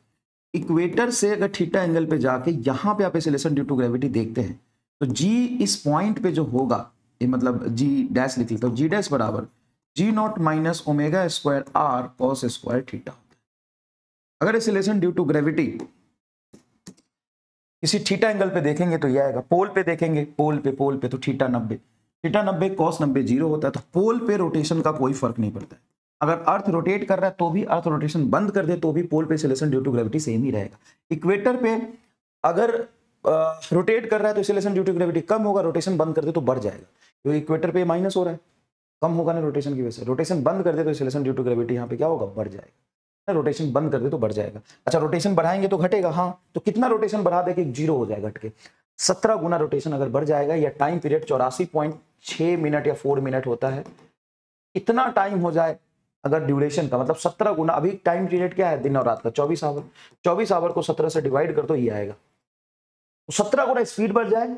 इक्वेटर से अगर थीटा एंगल पे जाके यहाँ पे आप एसलेशन ड्यू टू ग्रेविटी देखते हैं तो जी इस पॉइंट पे जो होगा ये मतलब जी डैश लिख लेता हूँ जी डैश बराबर G not minus omega square R cos square theta होता है अगर ड्यू टू ग्रेविटी किसी थीटा एंगल पे देखेंगे तो यह आएगा पोल पे देखेंगे पोल पे पोल पे तो थीटा नब्बे थीटा नब्बे कॉस नब्बे जीरो होता है तो पोल पे रोटेशन का कोई फर्क नहीं पड़ता है अगर अर्थ रोटेट कर रहा है तो भी अर्थ रोटेशन बंद कर दे तो भी पोल पे acceleration due to gravity same ही रहेगा इक्वेटर पे अगर रोटेट कर रहा है तो सिलेशन ड्यू टू ग्रेविटी कम होगा रोटेशन बंद कर दे तो बढ़ जाएगा क्योंकि इक्वेटर पे माइनस हो रहा है कम होगा ना रोटेशन की वजह से रोटेशन बंद कर दे तो सिलेशन ड्यू टू ग्रेविटी यहाँ पे क्या होगा बढ़ जाएगा रोटेशन बंद कर दे तो बढ़ जाएगा अच्छा रोटेशन बढ़ाएंगे तो घटेगा हाँ तो कितना रोटेशन बढ़ा दे कि जीरो हो जाएगा घट के सत्रह गुना रोटेशन अगर बढ़ जाएगा या टाइम पीरियड चौरासी पॉइंट छह मिनट या फोर मिनट होता है इतना टाइम हो जाए अगर ड्यूरेशन का मतलब सत्रह गुना अभी टाइम पीरियड क्या है दिन और रात का चौबीस आवर चौबीस आवर को सत्रह से डिवाइड कर दो ये आएगा तो सत्रह गुना स्पीड बढ़ जाए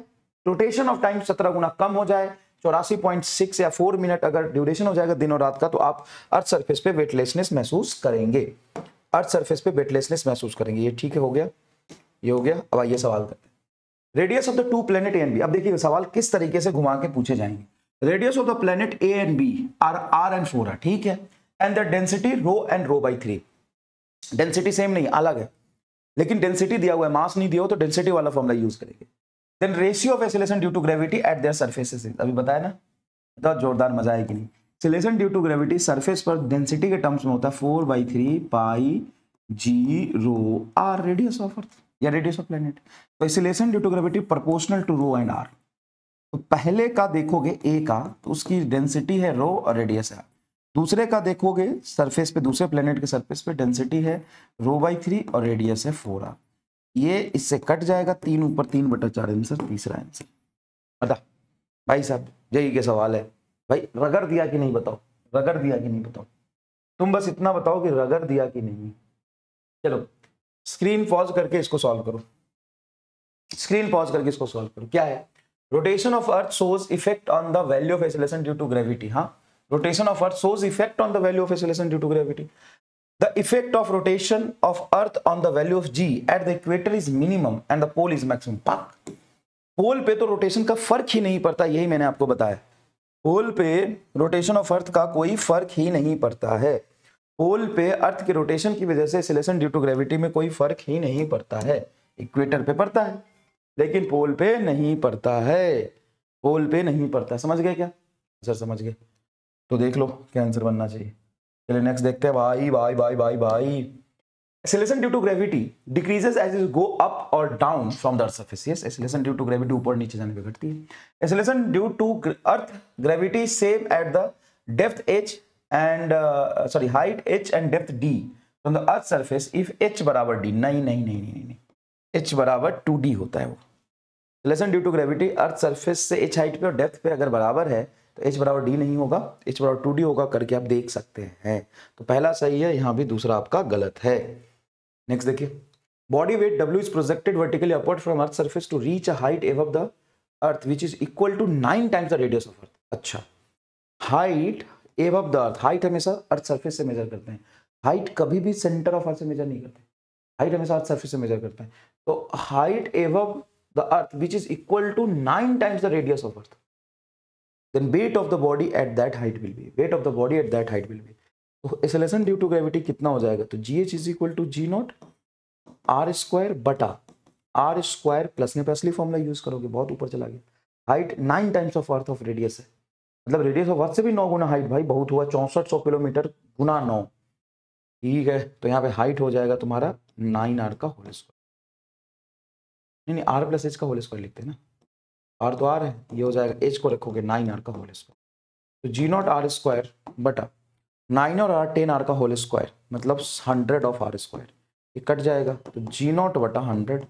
रोटेशन ऑफ टाइम सत्रह गुना कम हो जाए चौरासी पॉइंट सिक्स या फोर मिनट अगर ड्यूरेशन हो जाएगा दिन और रात का तो आप अर्थ सरफेस पे वेटलेसनेस महसूस करेंगे अर्थ सरफेस पे वेटलेसनेस महसूस करेंगे ये ठीक है हो गया ये हो गया अब आइए सवाल करते हैं radius of the two planet A and B अब देखिए सवाल किस तरीके से घुमा के पूछे जाएंगे radius of the planet A and B R R and four ठीक है and the density rho and rho by three density same नहीं अलग है लेकिन डेंसिटी दिया हुआ है मास नहीं दिया हो तो डेंसिटी वाला फॉर्मला यूज करेंगे then ratio of acceleration due to gravity at their surfaces अभी बताया ना बहुत तो जोरदार मजा आएगी नहीं acceleration due to gravity surface पर डेंसिटी के टर्म्स में होता है four by three pi G rho R radius of earth या रेडियस ऑफ प्लेनेट तो acceleration due to gravity proportional to rho and R तो पहले का देखोगे ए का तो उसकी डेंसिटी है रो और रेडियस है दूसरे का देखोगे सरफेस पे दूसरे प्लेनेट के सरफेस पे डेंसिटी है रो बाई थ्री और रेडियस है फोर आर ये इससे कट जाएगा तीन ऊपर तीन बटा चार आंसर तीसरा आंसर अदा भाई साहब यही के सवाल है भाई रगड़ दिया कि नहीं बताओ रगड़ दिया कि नहीं बताओ तुम बस इतना बताओ कि रगड़ दिया कि नहीं चलो स्क्रीन पॉज करके इसको सॉल्व करो स्क्रीन पॉज करके इसको सॉल्व करो क्या है rotation of earth shows effect on the value of acceleration due to gravity हाँ rotation of earth shows effect on the value of acceleration due to gravity the effect of rotation of earth on the value of g at the equator is minimum and the pole is maximum pak pole पे तो rotation का फर्क ही नहीं पड़ता यही मैंने आपको बताया पोल पे रोटेशन ऑफ अर्थ का कोई फर्क ही नहीं पड़ता है पोल पे अर्थ के रोटेशन की वजह से सिलेशन ड्यू टू ग्रेविटी में कोई फर्क ही नहीं पड़ता है इक्वेटर पे पड़ता है लेकिन पोल पे नहीं पड़ता है पोल पे नहीं पड़ता समझ गए क्या सर समझ गए तो देख लो क्या आंसर बनना चाहिए चलिए नेक्स्ट देखते हैं भाई भाई भाई भाई भाई acceleration due to gravity decreases as is go up और down from the earth surface yes acceleration due to gravity ऊपर नीचे जाने पे घटती है acceleration due to earth gravity same at the depth h and sorry height h and depth d from the earth surface if h बराबर d नहीं नहीं नहीं नहीं नहीं एच बराबर टू डी होता है वो acceleration due to gravity earth surface से एच हाइट पे और डेप्थ पे अगर बराबर है तो एच बराबर डी नहीं होगा एच बराबर टू डी होगा करके आप देख सकते हैं तो पहला सही है यहाँ भी दूसरा आपका गलत है नेक्स्ट देखिए बॉडी वेट डब्ल्यू is projected vertically upward from earth surface to reach a height above the earth which is equal to nine times the radius of earth अच्छा height above the earth height हमेशा अर्थ surface से major करते हैं height कभी भी centre of अर्थ से major नहीं करते हाइट हमेशा अर्थ सर्फेस से मेजर करते हैं तो height above the earth which is equal to nine times the radius of earth then weight of the body at that height will be weight of the body at that height will be तो acceleration due to gravity कितना हो जाएगा तो g H is equal to ji not are square बटा are square plus में असली formula use करोगे बहुत ऊपर चला गया height nine times of earth of radius है मतलब रेडियस ऑफ अर्थ से भी नौ गुना हाइट भाई बहुत हुआ चौंसठ सौ किलोमीटर गुना नौ ठीक है तो यहाँ पे हाइट हो जाएगा तुम्हारा नाइन आर का होल स्क्वायर नहीं नहीं आर प्लस एच का होल स्क्वायर लिखते हैं ना आर तो आर है ये हो जाएगा एच को रखोगे नाइन आर का होल स्क्वायर तो जी नॉट आर स्क्वायर बटा नाइन और आर टेन आर का होल स्क्वायर मतलब हंड्रेड ऑफ आर स्क्वायर ये कट जाएगा तो जी नॉट वटा हंड्रेड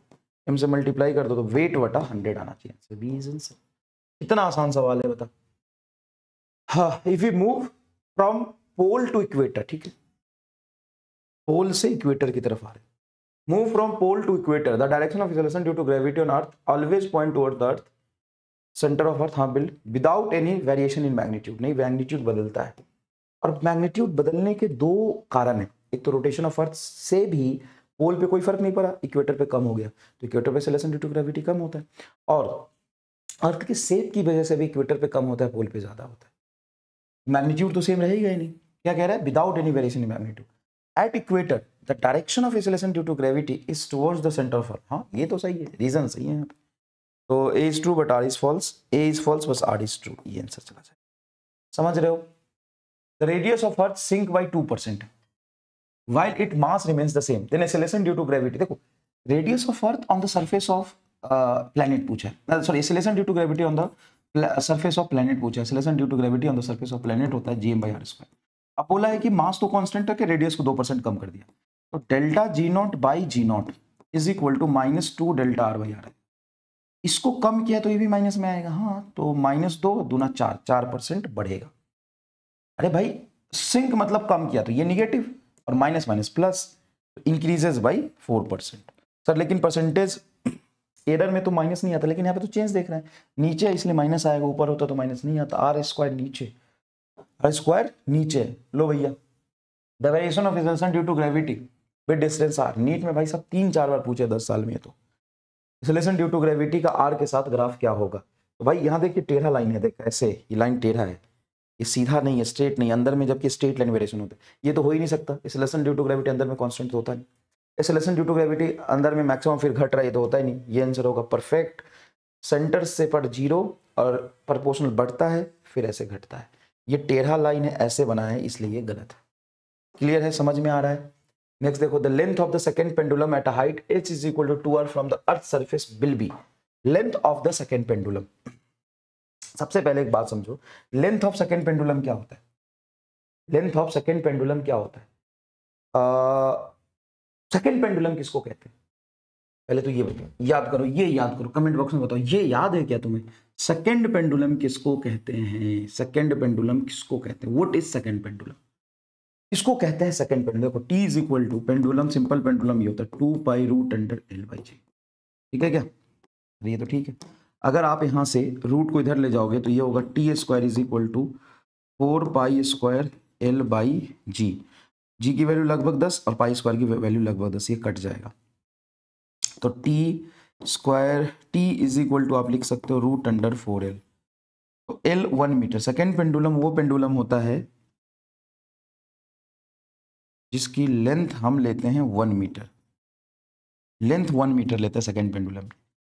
एम से मल्टीप्लाई कर दो तो वेट वटा हंड्रेड आना चाहिए बी इज आंसर इतना आसान सवाल है बता हाँ if you move from pole to equator ठीक है पोल से इक्वेटर की तरफ आ रहे move from pole to equator the direction of acceleration due to gravity on earth always point toward the earth centre of earth हाँ build without any variation in magnitude नहीं magnitude बदलता है और मैग्नीट्यूड बदलने के दो कारण हैं एक तो रोटेशन ऑफ अर्थ से भी पोल पे कोई फर्क नहीं पड़ा इक्वेटर पे कम हो गया तो इक्वेटर पे सेलेसन ड्यू टू ग्रेविटी कम होता है और अर्थ के सेप की वजह से भी इक्वेटर पे कम होता है पोल पे ज़्यादा होता है मैग्नीट्यूड तो सेम रहेगा ही नहीं क्या कह रहा है without any variation in magnitude at equator the direction of acceleration due to gravity is towards the centre of earth हाँ ये तो सही है रीजन सही है यहाँ पे तो A is true but R is false A is false बस आर इज ट्रू ये आंसर चला जाए समझ रहे हो the radius of earth sink by two percent while it mass remains the same then acceleration due to gravity देखो radius of earth on the surface of planet पूछा sorry acceleration due to gravity on the surface of planet पूछा acceleration due to gravity on the surface of planet होता है G M by are square अब बोला है कि मास तो constant है कि रेडियस को दो परसेंट कम कर दिया तो delta g not by g not is equal to minus two delta r by r है इसको कम किया तो ये भी माइनस में आएगा हाँ तो माइनस दो दूना चार चार परसेंट बढ़ेगा अरे भाई सिंक मतलब कम किया तो ये निगेटिव और माइनस माइनस प्लस तो increases by four percent sir लेकिन परसेंटेज एडर में तो माइनस नहीं आता लेकिन यहाँ पे तो चेंज देख रहे हैं नीचे इसलिए माइनस आएगा ऊपर होता तो माइनस नहीं आता आर स्क्वायर नीचे आर स्क्वायर नीचे लो भैया the variation of result due to gravity with distance r NEET में भाई साहब तीन चार बार पूछे दस साल में तो इंसुलेशन ड्यू टू ग्रेविटी का आर के साथ ग्राफ क्या होगा तो भाई यहाँ देखिए टेढ़ा लाइन है देखा ऐसे ये लाइन टेढ़ा है ये सीधा नहीं है स्ट्रेट नहीं अंदर में जबकि स्ट्रेट लाइन वेरिएशन होता है ये तो हो ही नहीं सकता इंसुलेशन ड्यू टू ग्रेविटी अंदर में कॉन्स्टेंट तो होता नहीं लेसन ड्यू टू ग्रेविटी अंदर में मैक्सिमम फिर घट रहा है ये तो होता ही नहीं ये आंसर होगा परफेक्ट सेंटर से पर जीरो और प्रपोर्शनल बढ़ता है फिर ऐसे घटता है ये टेढ़ा लाइन है ऐसे बना है इसलिए ये गलत है क्लियर है समझ में आ रहा है नेक्स्ट देखो the length of the second pendulum at a height h is equal to two r from the earth surface will be length of the second pendulum सबसे पहले एक बात समझो लेंथ ऑफ सेकेंड पेंडुलम क्या होता है length of second pendulum क्या होता है सेकेंड uh, पेंडुलम किसको कहते हैं पहले तो ये बताओ याद करो ये याद करो कमेंट बॉक्स में बताओ ये याद है क्या तुम्हें सेकेंड पेंडुलम किसको कहते हैं सेकेंड पेंडुलम किसको कहते हैं वट इज सेकेंड पेंडुलम इसको कहते हैं सेकंड पेंडुलम देखो t is equal to pendulum simple pendulum ये होता है two pi root under l by g ठीक है क्या तो ये तो ठीक है अगर आप यहाँ से रूट को इधर ले जाओगे तो ये होगा t square is equal to four pi square l by g g की वैल्यू लगभग दस और पाई स्क्वायर की वैल्यू लगभग दस ये कट जाएगा तो t square t is equal to आप लिख सकते हो रूट अंडर फोर एल तो l one metre second pendulum वो पेंडुलम होता है जिसकी लेंथ हम लेते हैं one metre length one metre लेते हैं second pendulum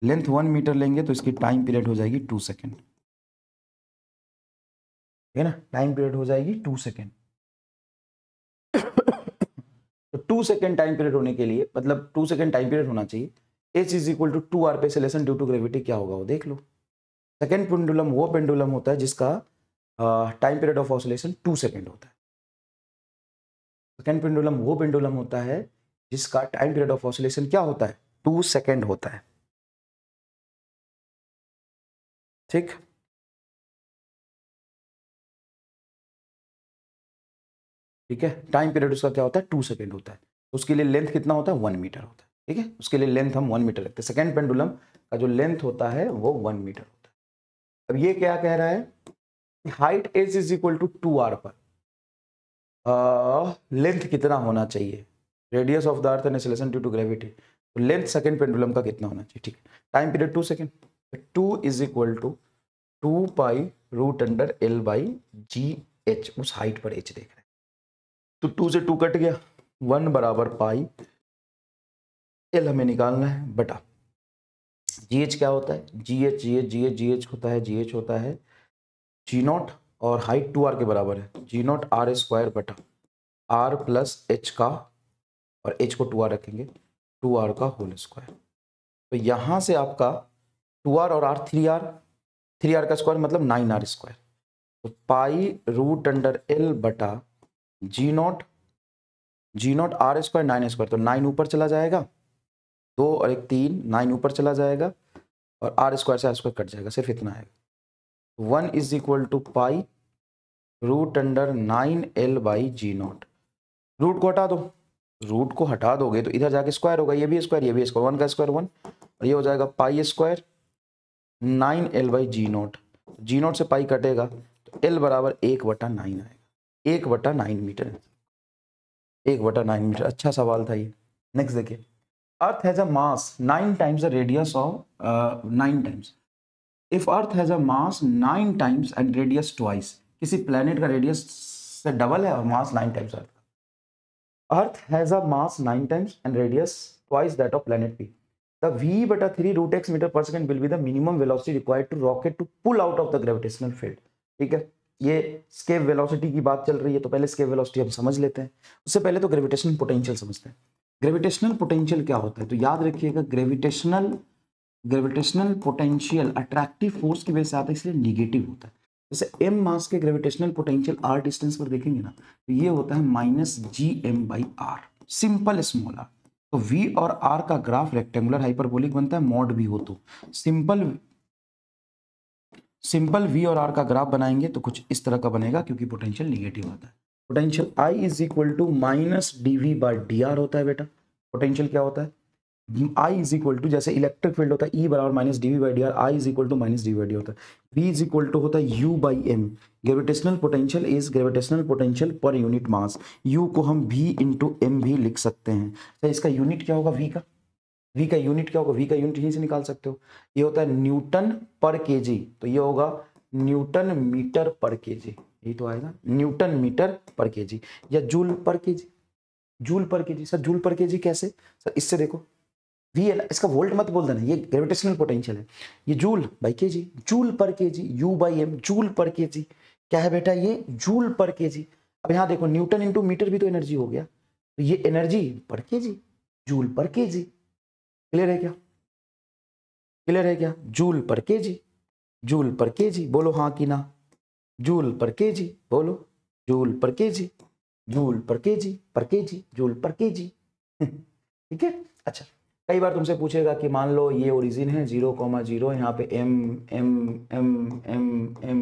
length one metre लेंगे तो इसकी टाइम पीरियड हो जाएगी टू सेकेंड ठीक है ना टाइम पीरियड हो जाएगी टू सेकेंड तो टू सेकेंड टाइम पीरियड होने के लिए मतलब टू सेकेंड टाइम पीरियड होना चाहिए h is equal to two r पे ड्यू टू ग्रेविटी क्या होगा वो देख लो सेकेंड पेंडुलम वो पेंडुलम होता है जिसका time period of oscillation two second होता है सेकेंड पेंडुलम वो पेंडुलम होता है जिसका टाइम पीरियड ऑफ ऑसिलेशन क्या होता है टू सेकेंड होता है ठीक ठीक है टाइम पीरियड उसका क्या होता है टू सेकेंड होता है उसके लिए लेंथ कितना होता है वन मीटर होता है ठीक है उसके लिए लेंथ हम वन मीटर रखते हैं सेकेंड पेंडुलम का जो लेंथ होता है वो वन मीटर होता है अब ये क्या कह रहा है height h is equal to two r पर लेंथ कितना होना चाहिए radius of the earth and acceleration due to gravity तो लेंथ सेकेंड पेंडुलम का कितना होना चाहिए ठीक है time period two second two is equal to two pi root under l by g h उस हाइट पर एच देख रहे हैं तो टू से टू कट गया वन बराबर पाई एल हमें निकालना है बटा जी एच क्या होता है g h g h g h g h होता है जी एच होता है जी नॉट और हाइट टू आर के बराबर है जी नॉट आर स्क्वायर बटा आर प्लस एच का और एच को टू आर रखेंगे टू आर का होल स्क्वायर तो यहाँ से आपका टू आर और r three r three r का स्क्वायर मतलब नाइन आर स्क्वायर तो पाई रूट अंडर एल बटा g naught g not are square nine square तो नाइन ऊपर चला जाएगा दो और एक तीन नाइन ऊपर चला जाएगा और आर स्क्वायर से आर स्क्वायर कट जाएगा सिर्फ इतना आएगा one is equal to pi root under nine l by g naught root को हटा दो रूट को हटा दोगे तो इधर जाके स्क्वायर होगा ये भी स्क्वायर ये भी स्क्वायर वन का स्क्वायर वन और ये हो जाएगा pi square nine l by g naught g naught से पाई कटेगा तो एल बराबर एक बटा नाइन आएगा एक बटा नाइन मीटर एक बटा नाइन मीटर अच्छा सवाल था ये नेक्स्ट देखिए earth has a mass nine times the radius of nine times if earth has a mass nine times and radius twice किसी प्लेनेट का रेडियस से डबल है और मास नाइन टाइम्स अर्थ का earth has a mass nine times and radius twice that of planet p the v बटा three root x metre per second will be the minimum velocity required to rocket to pull out of the gravitational field ठीक है ये escape velocity की बात चल रही है तो पहले स्केप वेलोसिटी हम समझ लेते हैं उससे पहले तो ग्रेविटेशनल पोटेंशियल समझते हैं ग्रेविटेशनल पोटेंशियल क्या होता है तो याद रखिएगा gravitational gravitational potential attractive force की वजह से आता है इसलिए निगेटिव होता है जैसे एम मास के ग्रेविटेशनल पोटेंशियल आर डिस्टेंस पर देखेंगे ना तो ये होता है minus G M by r simple small r तो वी और आर का ग्राफ रेक्टेंगुलर हाइपरबोलिक बनता है मॉड भी हो तो सिंपल सिंपल वी और आर का ग्राफ बनाएंगे तो कुछ इस तरह का बनेगा क्योंकि पोटेंशियल निगेटिव आता है potential i is equal to minus d v by d r होता है बेटा पोटेंशियल क्या होता है आई इज इक्वल टू जैसे इलेक्ट्रिक फील्ड होता है ई e बराबर minus d v by d r i is equal to minus d y d होता है बी इज इक्वल टू होता है u by m gravitational potential is gravitational potential per unit mass u को हम we into M भी लिख सकते हैं तो इसका यूनिट क्या होगा वी का वी का यूनिट क्या होगा वी का यूनिट यहीं से निकाल सकते हो ये होता है न्यूटन पर के जी तो ये होगा न्यूटन मीटर पर के जी यही तो आएगा न्यूटन मीटर पर के जी या जूल पर के जी जूल पर के जी सर जूल पर के जी कैसे सर इससे देखो वी एल इसका वोल्ट मत बोल देना ये ग्रेविटेशनल पोटेंशियल है ये जूल बाई के जी joule per k g u by m joule per k जी क्या है बेटा ये जूल पर के जी अब यहाँ देखो न्यूटन इंटू मीटर भी तो एनर्जी हो गया तो ये एनर्जी पर के जी जूल पर के जी क्लियर है क्या क्लियर है क्या जूल पर के जी जूल पर के जी बोलो हाँ कि ना जूल पर के जी बोलो जूल पर के जी जूल पर के जी पर के जी जूल पर के जी ठीक है अच्छा कई बार तुमसे पूछेगा कि मान लो ये ओरिजिन है जीरो कॉमा जीरो यहाँ पे एम एम एम एम एम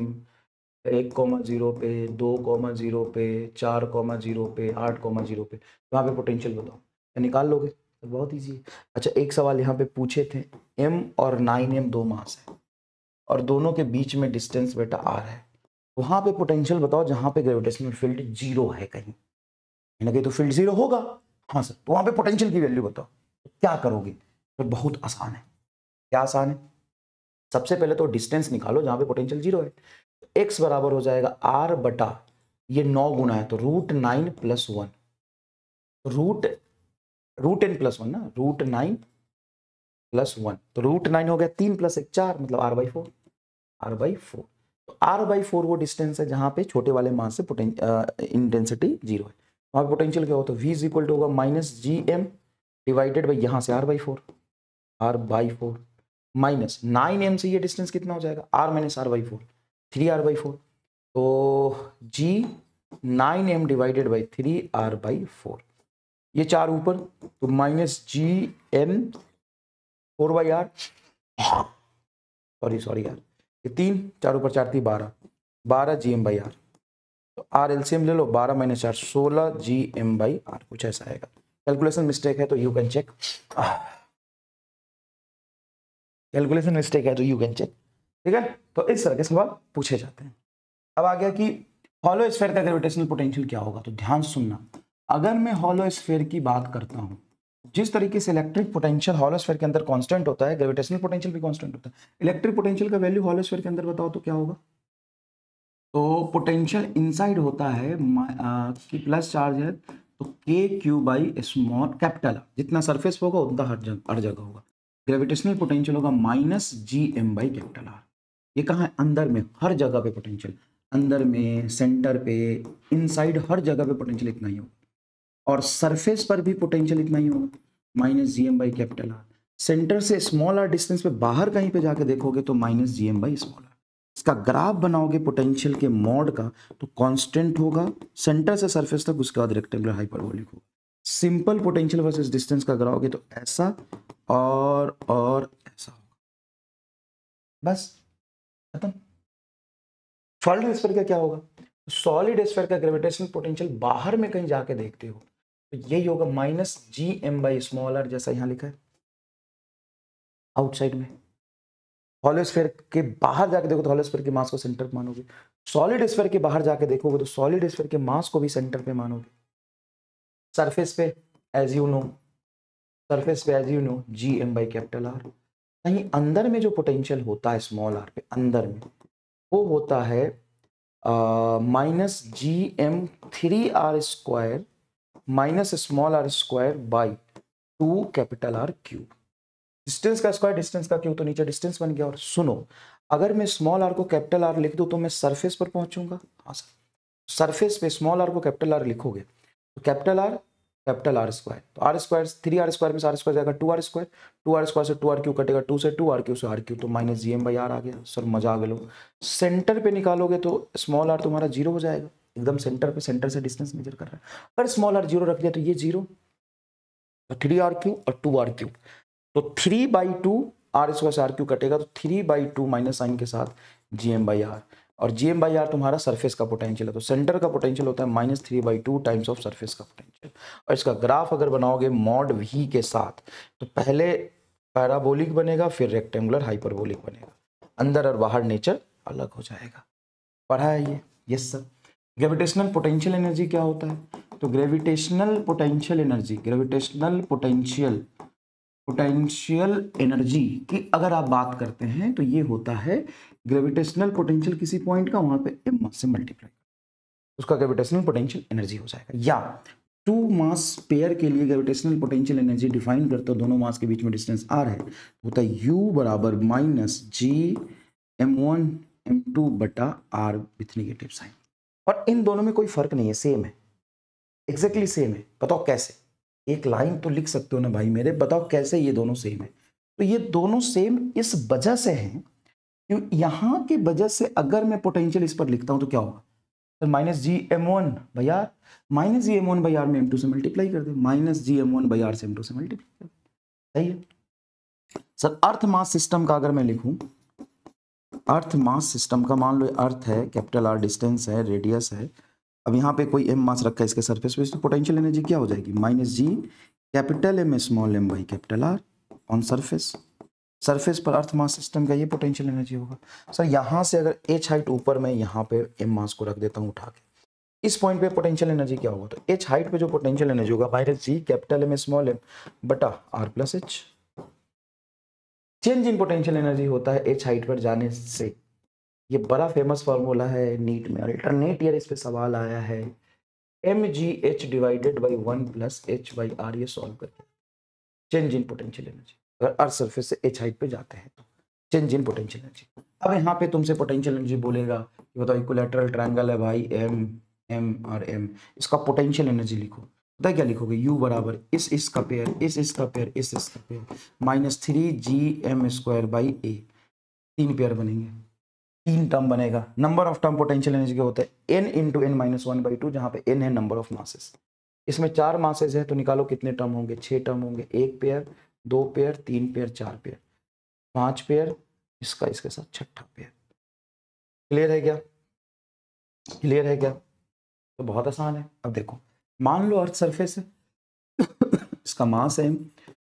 एक कॉमा जीरो पे दो कॉमा जीरो पे चार कॉमा जीरो पे आठ कॉमा जीरो पे तो यहाँ पे पोटेंशियल बताओ तो निकाल लोगे तो बहुत ईजी है अच्छा एक सवाल यहाँ पे पूछे थे एम और नाइन एम दो मास है और दोनों के बीच में डिस्टेंस बेटा आर है वहाँ पे पोटेंशियल बताओ जहाँ पे ग्रेविटेशनल फील्ड जीरो है कहीं ना कहीं तो फील्ड जीरो होगा हाँ सर तो वहाँ पे पोटेंशियल की वैल्यू बताओ क्या करोगे तो बहुत आसान है क्या आसान है सबसे पहले तो डिस्टेंस निकालो जहां पे पोटेंशियल जीरो है एक्स बराबर हो जाएगा आर बटा ये नौ गुना है तो root nine plus one root root N plus one ना रूट नाइन प्लस वन तो रूट नाइन हो गया तीन प्लस एक चार मतलब r by four are by four तो आर बाई फोर वो डिस्टेंस है जहां पे छोटे वाले मास से इंटेंसिटी जीरो है वहां पर पोटेंशियल क्या हो तो वी इज इक्वल टू होगा minus ji M divided by यहाँ से R by four are by four minus nine M से ये डिस्टेंस कितना हो जाएगा R minus R by four three R by four तो G nine M divided by three R by four ये चार ऊपर तो minus ji M four by R sorry sorry यार ये तीन चार ऊपर चार थी बारह बारह जी एम बाई आर तो आर एल सी एम ले लो बारह माइनस चार सोलह जी एम बाई आर कुछ ऐसा आएगा कैलकुलेशन मिस्टेक है तो you can check calculation mistake है तो यू कैन चेक ठीक है तो इस तरह के सवाल पूछे जाते हैं अब आ गया कि हॉलो स्फेयर का ग्रेविटेशनल पोटेंशियल क्या होगा तो ध्यान सुनना अगर मैं हॉलो स्फेयर की बात करता हूँ जिस तरीके से इलेक्ट्रिक पोटेंशियल हॉलोस्फेयर के अंदर कांस्टेंट होता है ग्रेविटेशनल पोटेंशियल भी कांस्टेंट होता है इलेक्ट्रिक पोटेंशियल का वैल्यू हॉलोस्फेयर के अंदर बताओ तो क्या होगा तो पोटेंशियल इनसाइड होता है आ, कि प्लस चार्ज है तो K Q by small capital जितना सरफेस होगा उतना हर जगह हर जगह होगा ग्रेविटेशनल पोटेंशियल होगा minus G M by capital R ये कहाँ है अंदर में हर जगह पे पोटेंशियल अंदर में सेंटर पे इनसाइड हर जगह पे पोटेंशियल इतना ही होगा और सरफेस पर भी पोटेंशियल इतना ही होगा minus G M by capital R centre से स्मॉल आर डिस्टेंस पे बाहर कहीं पे जाके देखोगे तो minus G M by small R इसका ग्राफ बनाओगे पोटेंशियल के मॉड का तो कांस्टेंट होगा सेंटर से सरफेस तक उसके बाद रेक्टेंगुलर हाइपरबोलिक होगा सिंपल पोटेंशियल वर्सेस डिस्टेंस का कराओगे तो ऐसा और और ऐसा होगा बस खत्म सॉलिड स्फेयर का क्या होगा सॉलिड स्फेयर का ग्रेविटेशन पोटेंशियल बाहर में कहीं जाके देखते हो तो यही होगा minus G M by small R जैसा यहां लिखा है आउटसाइड में हॉलोस्फेयर के बाहर जाके देखो तो हॉलोस्फेयर के मास को सेंटर पे मानोगे सॉलिड स्फेयर के बाहर जाके देखोगे तो सॉलिड स्फेयर के मास को भी सेंटर पे मानोगे सरफेस पे एज यू नो सरफेस पे as you know G M by capital R कहीं अंदर में जो पोटेंशियल होता है स्मॉल आर पे अंदर में वो होता है minus ji M three R square minus small R square by two capital R cube distance का स्क्वायर डिस्टेंस का क्यों तो नीचे डिस्टेंस बन गया और सुनो अगर मैं स्मॉल आर को कैपिटल आर लिख दूँ तो मैं सरफेस पर पहुंचूंगा हाँ सर सरफेस पे स्मॉल आर को कैपिटल आर लिखोगे तो capital R capital R square तो R square three R square में आर स्क्वायर जाएगा two R square two R square से टू आर क्यू कटेगा टू से टू आर क्यू से आर क्यू तो minus G M by R आ गया सर मजा आ गए गया सेंटर पे निकालोगे तो स्मॉल आर तुम्हारा जीरो हो जाएगा एकदम सेंटर पे सेंटर से डिस्टेंस मेजर कर रहा है अगर स्मॉल आर जीरो रख दिया तो ये जीरो थ्री आर क्यू और टू आर क्यू तो three by two R square से आर क्यू कटेगा तो three by two minus sign के साथ जी एम बाई आर और जी एम बाई आर तुम्हारा सरफेस का पोटेंशियल है तो सेंटर का पोटेंशियल होता है minus three by two times of surface का पोटेंशियल और इसका ग्राफ अगर बनाओगे मॉड वी के साथ तो पहले पैराबोलिक बनेगा फिर रेक्टेंगुलर हाइपरबोलिक बनेगा अंदर और बाहर नेचर अलग हो जाएगा पढ़ा है ये yes sir gravitational potential energy क्या होता है तो gravitational potential energy gravitational potential potential energy की अगर आप बात करते हैं तो ये होता है ग्रेविटेशनल पोटेंशियल किसी पॉइंट का वहां पे एम मास से मल्टीप्लाई उसका ग्रेविटेशनल पोटेंशियल एनर्जी हो जाएगा या टू मास पेयर के लिए ग्रेविटेशनल पोटेंशियल एनर्जी डिफाइन करते हो दोनों मास के बीच में डिस्टेंस आर है होता है यू बराबर माइनस जी एम वन एम टू बटा आर विथ निगेटिव साइन और इन दोनों में कोई फर्क नहीं है सेम है एग्जैक्टली exactly सेम है बताओ कैसे एक लाइन तो लिख सकते हो ना भाई मेरे बताओ कैसे ये दोनों सेम है तो ये दोनों सेम इस वजह से हैं क्यों यहाँ की वजह से अगर मैं पोटेंशियल इस पर लिखता हूँ तो क्या होगा sir minus ji M one by R minus ji M one by R में एम टू से मल्टीप्लाई कर दे minus ji M one by R से एम टू से मल्टीप्लाई कर दे सही है सर अर्थ मास सिस्टम का अगर मैं लिखूँ अर्थ मास सिस्टम का मान लो अर्थ है कैपिटल आर डिस्टेंस है रेडियस है अब यहाँ पे कोई एम मास रखा है इसके सरफेस पे इसकी पोटेंशियल एनर्जी क्या हो जाएगी minus G capital M small M by capital R on surface surface पर अर्थ मास सिस्टम का ये पोटेंशियल एनर्जी होगा सर यहाँ से अगर एच हाइट ऊपर मैं यहाँ पे एम मास को रख देता हूँ उठा के इस पॉइंट पे पोटेंशियल एनर्जी क्या होगा तो एच हाइट पे जो पोटेंशियल एनर्जी होगा minus G capital M small M बटा are plus H change in potential energy होता है एच हाइट पर जाने से ये बड़ा फेमस फार्मूला है नीट में अल्टरनेट ईयर इस पर सवाल आया है M G H divided by one plus H by R ये सॉल्व करके चेंज इन पोटेंशियल एनर्जी अगर अर्थ सर्फेस से एच हाइट पे जाते हैं तो चेंज इन पोटेंशियल एनर्जी अब यहाँ पे तुमसे पोटेंशियल एनर्जी बोलेगा कि बताओ इक्वलेटरल ट्राइंगल है भाई एम एम और एम इसका पोटेंशियल एनर्जी लिखो पता क्या लिखोगे यू बराबर इस इसका पेयर इस इसका पेयर इस इसका pair minus three G M square by A तीन पेयर बनेंगे तीन टर्म बनेगा number of term potential energy के होते हैं N into N minus one by two जहाँ पे एन है नंबर ऑफ मासेस इसमें चार मासेस है तो निकालो कितने टर्म होंगे छः टर्म होंगे एक पेयर दो पेयर तीन पेयर चार पेयर पांच पेयर इसका इसके साथ छठा पेयर क्लियर है क्या क्लियर है क्या तो बहुत आसान है अब देखो मान लो अर्थ सरफेस है इसका मास है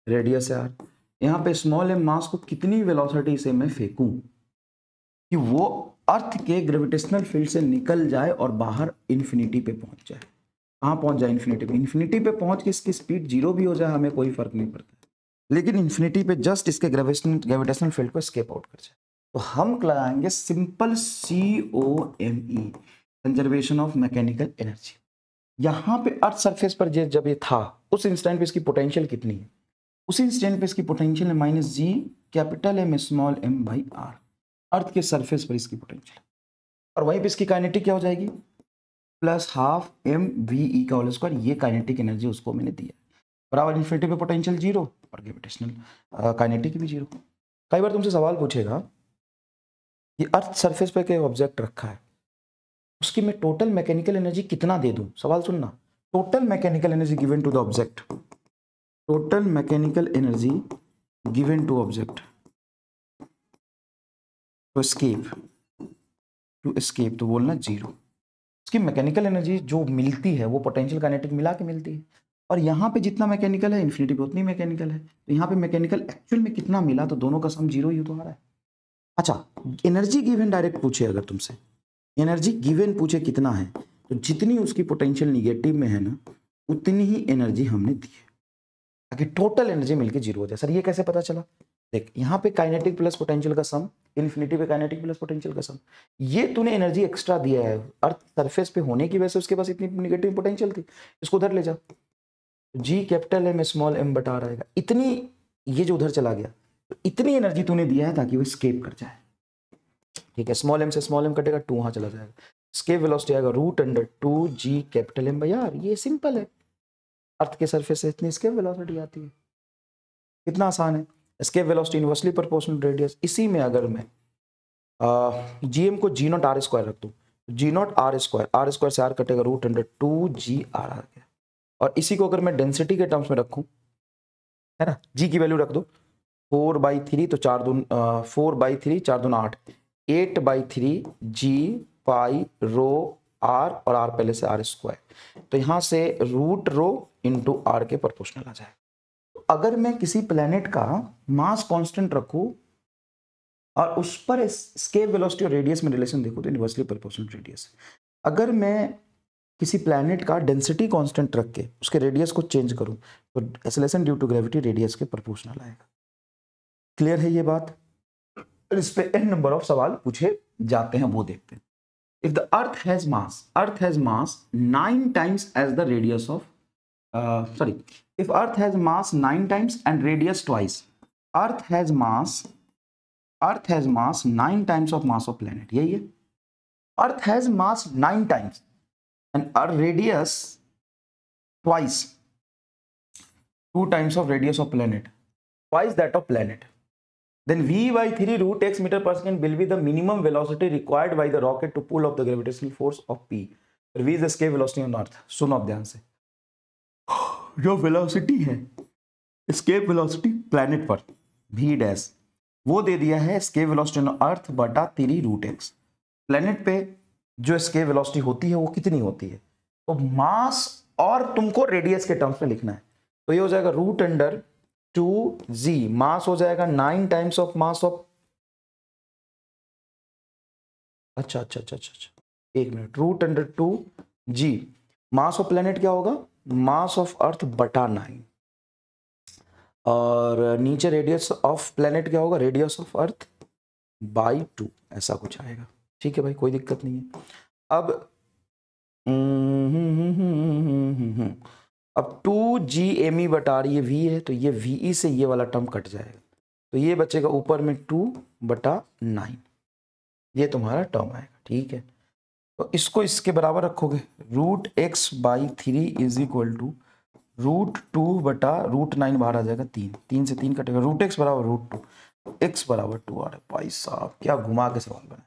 रेडियस है आर यहाँ पे स्मॉल एम मास को कितनी वेलोसिटी से मैं फेंकूं कि वो अर्थ के ग्रेविटेशनल फील्ड से निकल जाए और बाहर इन्फिनिटी पे पहुंच जाए कहाँ पहुंच जाए इन्फिनिटी पे इन्फिनिटी पे पहुंच के इसकी स्पीड जीरो भी हो जाए हमें कोई फर्क नहीं पड़ता लेकिन इन्फिनिटी पे जस्ट इसके ग्रेविटेशन ग्रेविटेशनल फील्ड को स्केप आउट कर जाए तो हम लगाएंगे simple C O M E conservation of mechanical energy यहाँ पे अर्थ सरफेस पर जब ये था उस इंस्टेंट पे इसकी पोटेंशियल कितनी है उसी इंस्टेंट पे इसकी पोटेंशियल है minus G capital M small M by R earth के सरफेस पर इसकी पोटेंशियल और वहीं पे इसकी काइनेटिक क्या हो जाएगी plus half M V E का होल स्क्वायर ये काइनेटिक एनर्जी उसको मैंने दिया बराबर इन्फिनिटी पे पोटेंशियल जीरो और ग्रेविटेशनल काइनेटिक भी जीरो कई बार तुमसे सवाल पूछेगा कि अर्थ सरफेस पे क्या ऑब्जेक्ट रखा है उसकी मैं टोटल मैकेनिकल एनर्जी कितना दे दूँ सवाल सुनना total mechanical energy given to the object total mechanical energy given to object to escape to escape तो बोलना जीरो उसकी मैकेनिकल एनर्जी जो मिलती है वो पोटेंशियल काइनेटिक मिला के मिलती है और यहाँ पे जितना मैकेनिकल है इन्फिनिटी पे उतनी मैकेनिकल है तो यहाँ पे मैकेनिकल एक्चुअल में कितना मिला तो दोनों का सम जीरो ही तो आ रहा है अच्छा एनर्जी गिवन डायरेक्ट पूछे अगर तुमसे एनर्जी गिवन पूछे कितना है तो जितनी उसकी पोटेंशियल निगेटिव में है ना उतनी ही एनर्जी हमने दी है ताकि टोटल एनर्जी मिलकर जीरो हो जाए सर ये कैसे पता चला देख यहाँ पे काइनेटिक प्लस पोटेंशियल का सम इन्फिनिटी पे काइनेटिक प्लस पोटेंशियल का सम ये तूने एनर्जी एक्स्ट्रा दिया है अर्थ सरफेस पे होने की वजह से उसके पास इतनी निगेटिव पोटेंशियल थी इसको उधर ले जा G capital M small M बटा रहेगा इतनी ये जो उधर चला गया तो इतनी एनर्जी तूने दिया है ताकि वो स्केप कर जाए ठीक है स्मॉल एम से स्मॉल एम कटेगा टू वहाँ चला जाएगा स्केप वेलोसिटी आएगा root under two G capital M भाई यार ये सिंपल है अर्थ के सरफेस से इतनी स्केप वेलोसिटी आती है कितना आसान है escape velocity inversely proportional radius इसी में अगर मैं जी एम को जी नॉट आर स्क्वायर रख दूँ जी तो naught are square R square से आर कटेगा root under two G R आ गया और इसी को अगर मैं डेंसिटी के टर्म्स में रखूँ है ना जी की वैल्यू रख दो फोर बाई थ्री तो चार दून फोर बाई थ्री चार दून आठ eight by three G pi rho R और आर पहले से आर स्क्वायर तो यहाँ से रूट रो इंटू आर के प्रपोर्शनल आ जाएगा अगर मैं किसी प्लेनेट का मास कांस्टेंट रखूं और उस पर स्केप वेलोसिटी और रेडियस में रिलेशन देखो तो यूनिवर्सली प्रोपोर्शनल रेडियस अगर मैं किसी प्लेनेट का डेंसिटी कांस्टेंट रख के उसके रेडियस को चेंज करूं तो acceleration due to gravity radius के प्रपोर्शनल आएगा क्लियर है ये बात इस पे एन नंबर ऑफ सवाल पूछे जाते हैं वो देखते हैं if the earth has mass earth has mass nine times as the radius of Uh, sorry if earth has mass nine times and radius twice earth has mass earth has mass nine times of mass of planet yeah yeah earth has mass nine times and our radius twice two times of radius of planet twice that of planet then v by 3 root x meter per second will be the minimum velocity required by the rocket to pull off the gravitational force of p. is the escape velocity on earth. So now the answer. जो velocity है escape velocity planet पर भी dash वो दे दिया है escape velocity on earth बटा तेरी root x planet पे जो स्केप वेलोसिटी होती है वो कितनी होती है तो मास और तुमको रेडियस के टर्म्स में लिखना है तो ये हो जाएगा root under two G mass हो जाएगा nine times of mass of अच्छा अच्छा अच्छा अच्छा अच्छा एक minute root under two G mass of planet क्या होगा मास ऑफ अर्थ बटा नाइन और नीचे रेडियस ऑफ प्लेनेट क्या होगा radius of earth by two ऐसा कुछ आएगा ठीक है भाई कोई दिक्कत नहीं है अब हम्म, हम्म, हम्म, अब टू जी एम ई बटा रही वी है तो ये वी ई e से ये वाला टर्म कट जाएगा तो ये बचेगा ऊपर में टू बटा नाइन ये तुम्हारा टर्म आएगा ठीक है तो इसको इसके बराबर रखोगे root X by three is equal to root two बटा रूट नाइन बाहर आ जाएगा तीन तीन से तीन कटेगा रूट एक्स बराबर रूट टू एक्स बराबर टू आ रहा है भाई साहब क्या घुमा के सवाल बनाए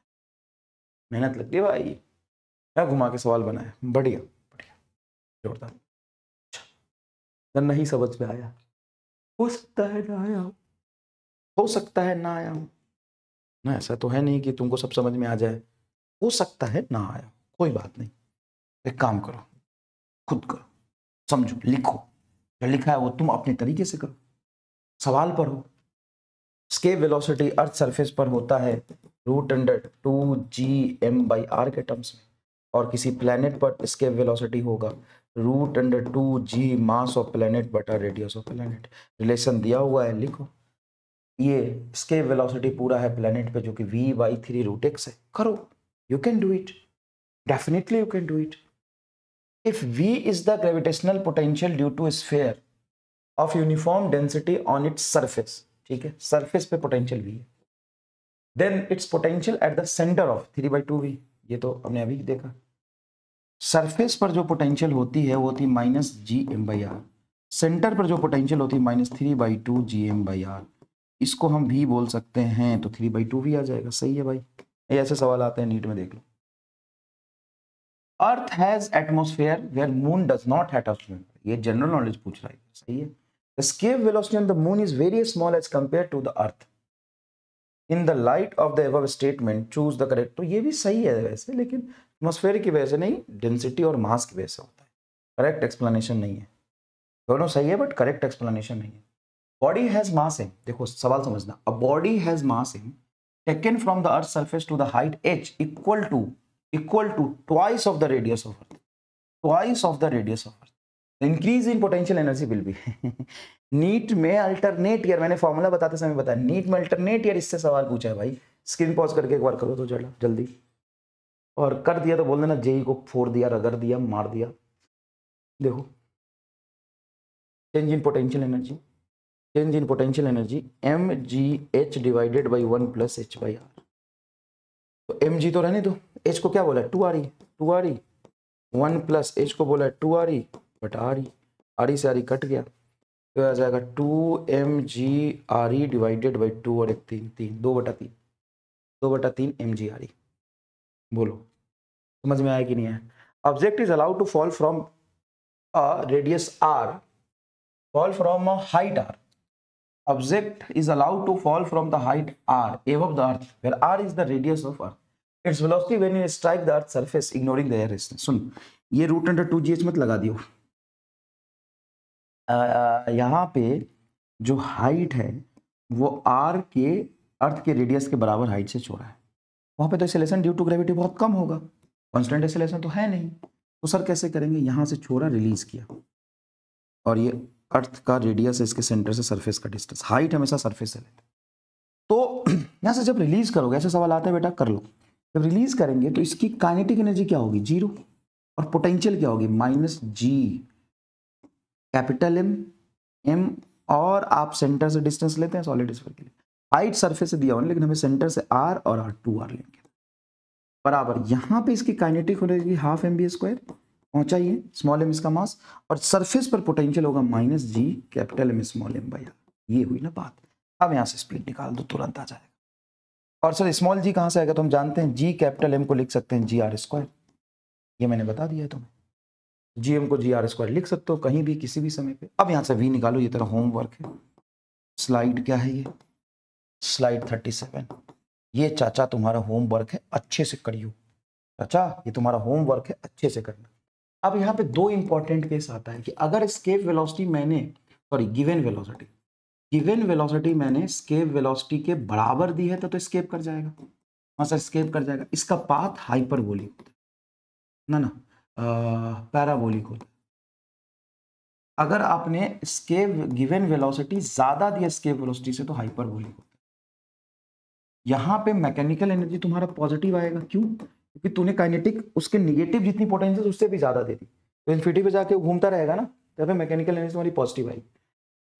मेहनत लगती है भाई क्या घुमा के सवाल बनाए बढ़िया बढ़िया जोरदार अच्छा नहीं समझ में आया हो सकता है ना आया हो सकता है ना आया हूँ ना ऐसा तो है नहीं कि तुमको सब समझ में आ जाए हो सकता है ना आया कोई बात नहीं एक काम करो खुद करो समझो लिखो जो लिखा है वो तुम अपने तरीके से करो सवाल पर हो स्केप वेलोसिटी अर्थ सरफेस पर होता है root under two G M by R के टर्म्स में और किसी प्लेनेट पर स्केप वेलोसिटी होगा root under two G mass of planet बटा रेडियस ऑफ प्लेनेट रिलेशन दिया हुआ है लिखो ये स्केप वेलोसिटी पूरा है प्लेनेट पे जो कि V by three root X है करो you can do it definitely you can do it if v is the gravitational potential due to a sphere of uniform density on its surface ठीक है surface पे potential v है then it's potential at the centre of three by two V ये तो हमने अभी देखा surface पर जो पोटेंशियल होती है वो थी minus G M by R centre पर जो पोटेंशियल होती है minus three by two G M by R इसको हम भी बोल सकते हैं तो थ्री बाई टू भी आ जाएगा सही है भाई ये ऐसे सवाल आते हैं नीट में देख लो earth has atmosphere where moon does not have ये जनरल नॉलेज पूछ रहा है सही है the escape velocity on the moon is very small as compare to the earth in the light of the above statement choose the correct तो ये भी सही है वैसे लेकिन एटमोसफेयर की वजह से नहीं डेंसिटी और मास की वजह से होता है करेक्ट एक्सप्लेनेशन नहीं है दोनों सही है बट करेक्ट एक्सप्लेनेशन नहीं है बॉडी हैज मास है देखो सवाल समझना अ बॉडी हैज मास है taken from the earth surface to the height h equal to equal to twice of the radius of earth twice of the radius of earth the increase in potential energy will be NEET में alternate year मैंने formula बताते समय बताया NEET में alternate year इससे सवाल पूछा है भाई स्क्रीन पॉज करके एक बार करो तो जरा जल्दी और कर दिया तो बोल देना जेई को फोड़ दिया रगर दिया मार दिया देखो change in potential energy change in potential energy M G H divided by one plus H by R तो एम जी तो रहने दो एच को क्या बोला two R E two R E one plus H को बोला two R E but R E R E से आर ई e कट गया तो आ जाएगा two M G R E divided by two और एक तीन तीन दो बटा तीन दो बटा तीन एम जी आर ई बोलो समझ में आया कि नहीं आया object is allowed to fall from radius R fall from height R object is allowed to fall from the height R above the earth where R is the radius of earth its velocity when you strike the earth surface ignoring the air सुन ये root under two जी लगा दियो यहाँ पे जो height है वो are के अर्थ के रेडियस के बराबर हाइट से छोड़ा है वहां पे तो एसेलेशन ड्यू टू ग्रेविटी बहुत कम होगा कॉन्स्टेंट एसेलेशन तो है नहीं तो सर कैसे करेंगे यहां से छोड़ा रिलीज किया और ये अर्थ का रेडियस इसके सेंटर से सरफेस का डिस्टेंस हाइट हमेशा सरफेस से लेते तो यहाँ से जब रिलीज करोगे ऐसे सवाल आते हैं बेटा कर लो जब रिलीज करेंगे तो इसकी काइनेटिक एनर्जी क्या होगी जीरो और पोटेंशियल क्या होगी minus G capital M M और आप सेंटर से डिस्टेंस लेते हैं सॉलिड स्फीयर के लिए हाइट सरफेस से दिया होने लेकिन हमें सेंटर से आर और आर टू आर लेंगे बराबर यहाँ पे इसकी काइनेटिक हो जाएगी हाफ एम बी स्क्वायर पहुंचाइए स्मॉल एम इसका मास और सरफेस पर पोटेंशियल होगा minus G capital M small M by R ये हुई ना बात अब यहाँ से स्प्लिट निकाल दो तुरंत आ जाएगा और सर स्मॉल जी कहाँ से आएगा तो हम जानते हैं जी कैपिटल एम को लिख सकते हैं जी आर स्क्वायर ये मैंने बता दिया है तुम्हें जी एम को जी आर स्क्वायर लिख सकते हो कहीं भी किसी भी समय पे अब यहाँ से वी निकालो ये तरह होमवर्क है स्लाइड क्या है ये स्लाइड थर्टी सेवन ये चाचा तुम्हारा होमवर्क है अच्छे से करियो चाचा ये तुम्हारा होमवर्क है अच्छे से करना अब यहाँ पे दो इंपॉर्टेंट केस आता है कि अगर स्केप वेलोसिटी मैंने sorry given velocity given velocity मैंने स्केप वेलोसिटी के बराबर दी है तो तो स्केप कर जाएगा हाँ सर स्केप कर जाएगा इसका पाथ हाइपरबोलिक होता है ना ना पैराबोलिक होता है अगर आपने स्केप गिवन वेलोसिटी ज़्यादा दिया स्केप वेलोसिटी से तो हाइपरबोलिक होता है यहाँ पे मैकेनिकल एनर्जी तुम्हारा पॉजिटिव आएगा क्यों क्योंकि तूने काइनेटिक उसके निगेटिव जितनी पोटेंशियल उससे भी ज़्यादा दे दी तो इन्फिनिटी पे जाके घूमता रहेगा ना तो फिर मैकेनिकल एनर्जी तुम्हारी पॉजिटिव आई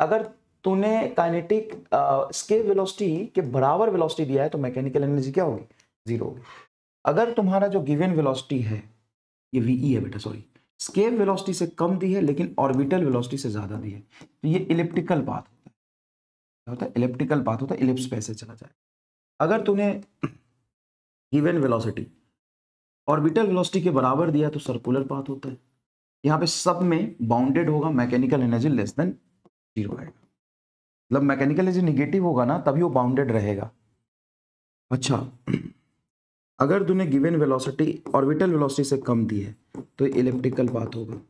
अगर तूने काइनेटिक स्केव वेलोसिटी के बराबर वेलोसिटी दिया है तो मैकेनिकल एनर्जी क्या होगी जीरो होगी अगर तुम्हारा जो गिवन वेलोसिटी है ये वीई e है बेटा सॉरी स्केव वेलोसिटी से कम दी है लेकिन ऑर्बिटल वेलोसिटी से ज़्यादा दी है तो ये इलेप्टिकल पाथ होता है क्या होता है इलेप्टिकल पाथ होता है इलिप्स पे चला जाए अगर तूने गिवन वेलोसिटी ऑर्बिटल वेलोसिटी के बराबर दिया तो सर्कुलर पाथ होता है यहाँ पे सब में बाउंडेड होगा mechanical energy less than zero आएगा मतलब मैकेनिकल एनर्जी निगेटिव होगा ना तभी वो बाउंडेड रहेगा अच्छा अगर तूने गिवन वेलोसिटी ऑर्बिटल वेलोसिटी से कम दी है तो इलेक्ट्रिकल पाथ होगा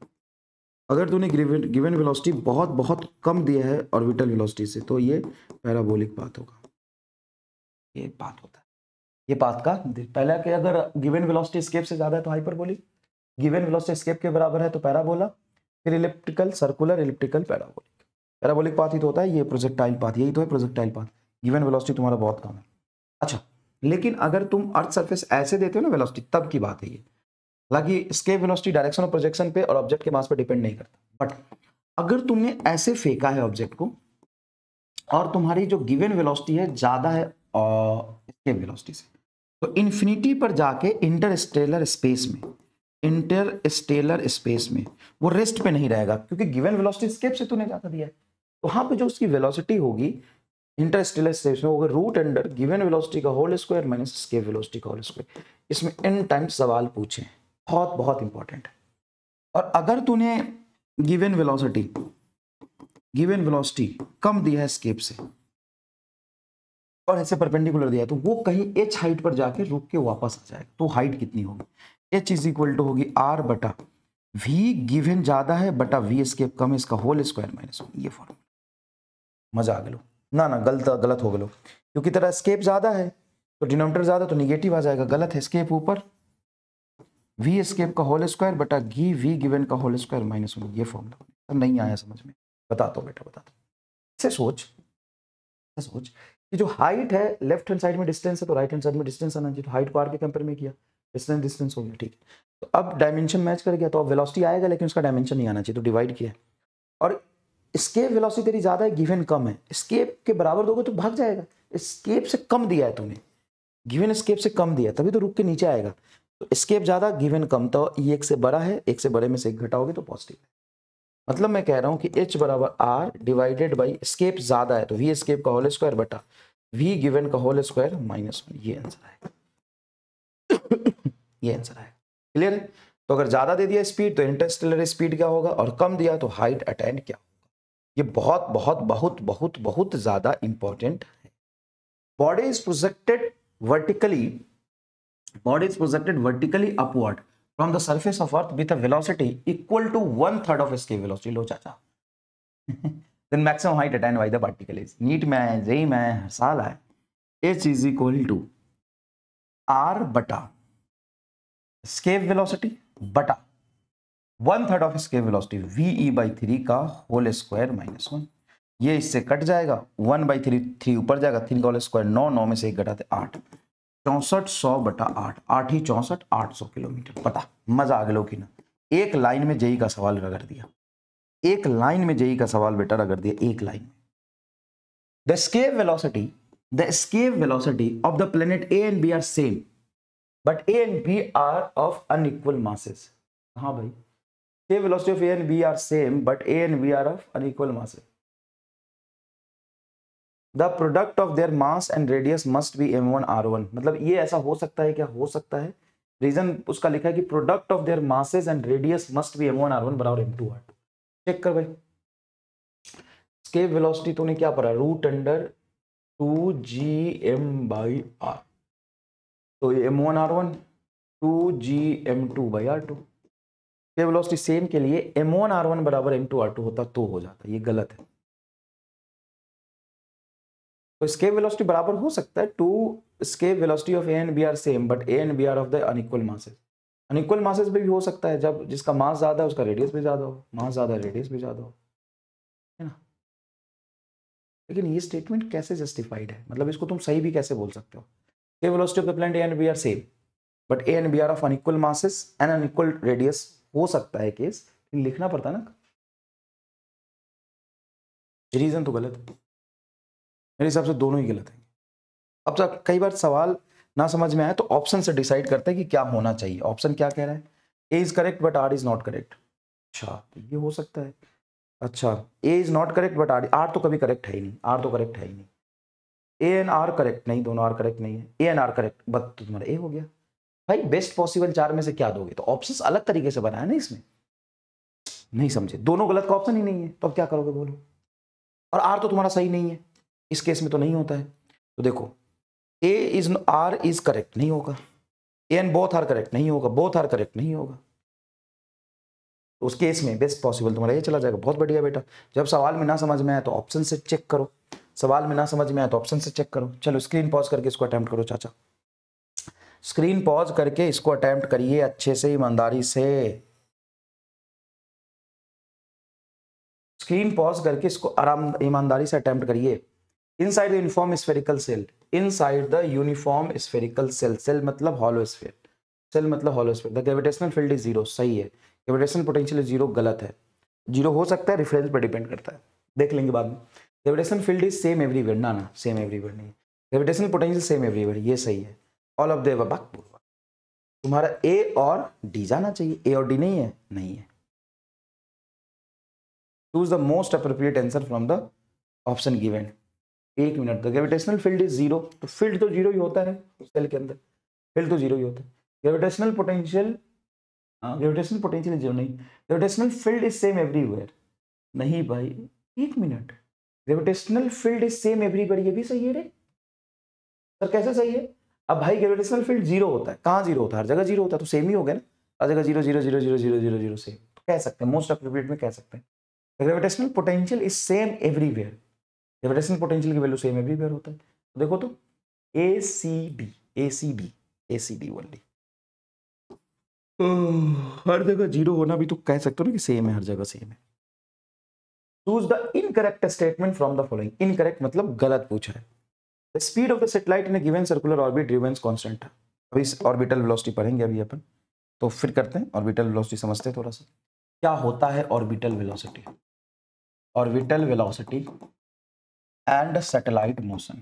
अगर तूने गिवन वेलोसिटी बहुत बहुत कम दिया है ऑर्बिटल वेलोसिटी से तो ये पैराबोलिक पाथ होगा ये पाथ होता है ये पाथ का पहला कि अगर गिवन वेलोसिटी स्केप से ज़्यादा है तो हाइपरबोलिक गिवन वेलोसिटी स्केप के बराबर है तो पैराबोला फिर elliptical circular elliptical parabolic parabolic path ही तो होता है ये प्रोजेक्टाइल पाथ यही तो है प्रोजेक्टाइल पाथ गिवन वेलोसिटी तुम्हारा बहुत कम है अच्छा लेकिन अगर तुम अर्थ सर्फेस ऐसे देते हो ना वेलोसिटी तब की बात है ये हालांकि स्केप वेलोसिटी डायरेक्शन और प्रोजेक्शन पे और ऑब्जेक्ट के मास पे डिपेंड नहीं करता बट अगर तुमने ऐसे फेंका है ऑब्जेक्ट को और तुम्हारी जो गिवन वेलोसिटी है ज़्यादा है स्केप वेलोसिटी से तो इन्फिनिटी पर जाके इंटरस्टेलर स्पेस में इंटरस्टेलर स्पेस में वो रेस्ट पे नहीं रहेगा क्योंकि गिवन वेलोसिटी स्केप से तूने ज्यादा दिया तो वहां पे जो उसकी वेलोसिटी होगी इंटरस्टेलर स्पेस में होगा रूट अंडर गिवन वेलोसिटी का whole square minus escape velocity का होल स्क्वायर इसमें एन टाइम्स सवाल पूछे बहुत बहुत इंपॉर्टेंट है और अगर तूने गिवन वेलोसिटी गिवन वेलोसिटी कम दिया है स्केप से और ऐसे परपेंडिकुलर दिया है तो वो कहीं एच हाइट पर जाके रुक के वापस आ जाएगा तो हाइट कितनी होगी एच इज इक्वल टू होगी आर बटा वी गिवन ज़्यादा है बटा वी स्केप कम है इसका होल स्क्वायर माइनस वन ये फॉर्मूला मज़ा आ गलो ना ना गलत गलत हो गलो क्योंकि तेरा स्केप ज़्यादा है तो डिनोमीटर ज़्यादा तो निगेटिव आ जाएगा गलत है स्केप ऊपर वी स्केप का होल स्क्वायर बटा गी वी गिवेन का होल स्क्वायर माइनस वन ये फॉर्मूला नहीं आया समझ में बता दो बेटा बता दो सोच सोच कि जो हाइट है लेफ्ट हैंड साइड में डिस्टेंस है तो राइट हैंड साइड में डिस्टेंस आना चाहिए तो हाइट को आर के कंपेयर में किया डिस्टेंस डिस्टेंस हो गया ठीक है तो अब डायमेंशन मैच कर गया तो अब वेलोसिटी आएगा लेकिन उसका डायमेंशन नहीं आना चाहिए तो डिवाइड किया और स्केप वेलोसिटी तेरी ज़्यादा है गिवन कम है स्केप के बराबर दोगे तो भाग जाएगा स्केप से कम दिया है तूने गिवन स्केप से कम दिया तभी तो रुक के नीचे आएगा तो स्केप ज़्यादा गिवन कम तो ये e एक से बड़ा है एक e से बड़े में से एक घटाओगे तो पॉजिटिव है मतलब मैं कह रहा हूँ कि एच बराबर आर डिवाइडेड बाई स्केप ज़्यादा है तो वी स्केप का होल स्क्वायर बटा वी गिवन का होल स्क्वायर माइनस वन ये आंसर आएगा ये आंसर आएगा क्लियर है तो अगर ज़्यादा दे दिया स्पीड तो इंटरस्टेलर स्पीड क्या होगा और कम दिया तो हाइट अटेंड क्या होगा ये बहुत बहुत बहुत बहुत बहुत ज़्यादा इंपॉर्टेंट है body is projected vertically body is projected vertically upward from the surface of earth with a equal to one third of इसके वेलोसिटी लो चाचा then maximum height attained by the particle is नीट में है जे में है हर साल है H is equal to R बटा स्केप वेलोसिटी बटा one third of escape velocity V E by three का होल स्क्वायर माइनस वन ये इससे कट जाएगा वन बाई थ्री थ्री ऊपर जाएगा थ्री का होल स्क्वायर नौ नौ में से एक घटाते आठ चौसठ सौ बटा आठ आठ ही चौंसठ आठ सौ किलोमीटर पता मजा आ गया कि ना एक लाइन में जेई का सवाल रगड़ दिया एक लाइन में जेई का सवाल बेटा रगड़ दिया एक लाइन में the escape velocity the escape velocity of the planet A and B are same but A and B are of unequal masses हाँ भाई escape velocity of A and B are same but A and B are of unequal masses the product of their mass and radius must be M one R one मतलब ये ऐसा हो सकता है क्या हो सकता है रीजन उसका लिखा है कि product of their masses and radius must be M one R one बराबर M two R two check कर भाई स्केप वेलोसिटी तूने क्या पढ़ा root under two G M by R तो ये M one R one two G M two by R two escape velocity same के लिए एम वन आर वन बराबर एम टू आर टू होता तो हो जाता ये गलत है तो स्केप वेलोसिटी बराबर हो सकता है two escape velocity of A and B are same but A and B are of the unequal masses unequal masses भी हो सकता है जब जिसका मास ज़्यादा है उसका रेडियस भी ज़्यादा हो मास ज़्यादा रेडियस भी ज़्यादा हो है ना लेकिन ये स्टेटमेंट कैसे जस्टिफाइड है मतलब इसको तुम सही भी कैसे बोल सकते हो escape velocity of the planet A and B are same but A and B are of unequal masses and unequal radius हो सकता है केस लिखना पड़ता ना रीजन तो गलत है मेरे हिसाब से दोनों ही गलत हैं अब सर तो कई बार सवाल ना समझ में आए तो ऑप्शन से डिसाइड करते हैं कि क्या होना चाहिए ऑप्शन क्या कह रहा है A is correct but R is not correct अच्छा तो ये हो सकता है अच्छा A is not correct but R R तो कभी करेक्ट है ही नहीं आर तो करेक्ट है ही नहीं ए एन आर करेक्ट नहीं दोनों आर करेक्ट नहीं है A and R correct but तो तुम्हारा ए हो गया भाई बेस्ट पॉसिबल चार में से क्या दोगे तो ऑप्शन अलग तरीके से बनाया ना इसमें नहीं समझे दोनों गलत का ऑप्शन ही नहीं है तो अब क्या करोगे बोलो और आर तो तुम्हारा सही नहीं है इस केस में तो नहीं होता है तो देखो A is R is correct नहीं होगा A and both R correct नहीं होगा बोथ आर करेक्ट नहीं होगा तो उस केस में बेस्ट पॉसिबल तुम्हारा ये चला जाएगा बहुत बढ़िया बेटा जब सवाल में ना समझ में आए तो ऑप्शन से चेक करो सवाल में ना समझ में आए तो ऑप्शन से चेक करो चलो स्क्रीन पॉज करके इसको अटैम्प्ट करो चाचा स्क्रीन पॉज करके इसको अटैम्प्ट करिए अच्छे से ईमानदारी से स्क्रीन पॉज करके इसको आराम ईमानदारी से अटैम्प्ट करिए inside the uniform spherical shell inside the uniform spherical shell shell मतलब हॉलोस्फेयर सेल मतलब hollow sphere the gravitational field is zero सही है ग्रेविटेशन पोटेंशियल जीरो गलत है जीरो हो सकता है रिफरेंस पर डिपेंड करता है देख लेंगे बाद में gravitation field is same every ना ना सेम एवरी नहीं ग्रेविटेशन पोटेंशियल सेम एवरी ये सही है ऑल ऑफ द बाक तुम्हारा ए और डी जाना चाहिए ए और डी नहीं है नहीं है choose the most appropriate answer from the option given एक मिनट का ग्रेविटेशनल फील्ड इज जीरो तो फील्ड तो जीरो तो ही होता है सेल के अंदर फील्ड तो जीरो ही होता है gravitational potential gravitational potential zero नहीं gravitational field is same everywhere नहीं भाई एक minute gravitational field is same everywhere ये भी सही है रे सर कैसे सही है अब भाई ग्रेविटेशनल फील्ड जीरो होता है कहाँ जीरो होता है हर जगह जीरो होता है तो सेम ही हो गया ना हर जगह zero zero zero zero zero zero zero same कह सकते हैं मोस्ट ऑफ रिपीट में कह सकते हैं gravitational potential is same everywhere refraction potential की वैल्यू सेम एवरीवेयर होता है तो देखो तो A C D A C D A C D only हर जगह जीरो होना भी तो कह सकते हो ना कि सेम है हर जगह सेम है choose the incorrect statement from the following incorrect मतलब गलत पूछा है the speed of the satellite in a given circular orbit remains constant है अभी इस ऑर्बिटल वेलोसिटी पढ़ेंगे अभी अपन तो फिर करते हैं ऑर्बिटल वेलोसिटी समझते हैं थोड़ा सा क्या होता है orbital velocity orbital velocity and satellite motion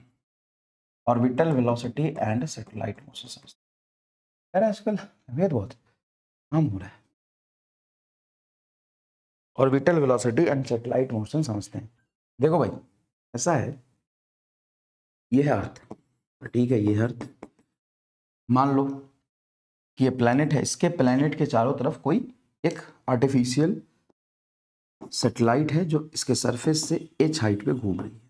orbital velocity and satellite motion यार आजकल वेद बहुत हम हो रहा है orbital velocity and satellite motion समझते हैं देखो भाई ऐसा है ये है अर्थ ठीक है ये अर्थ मान लो कि ये प्लेनेट है इसके प्लेनेट के चारों तरफ कोई एक आर्टिफिशियल सेटेलाइट है जो इसके सरफेस से एच हाइट पे घूम रही है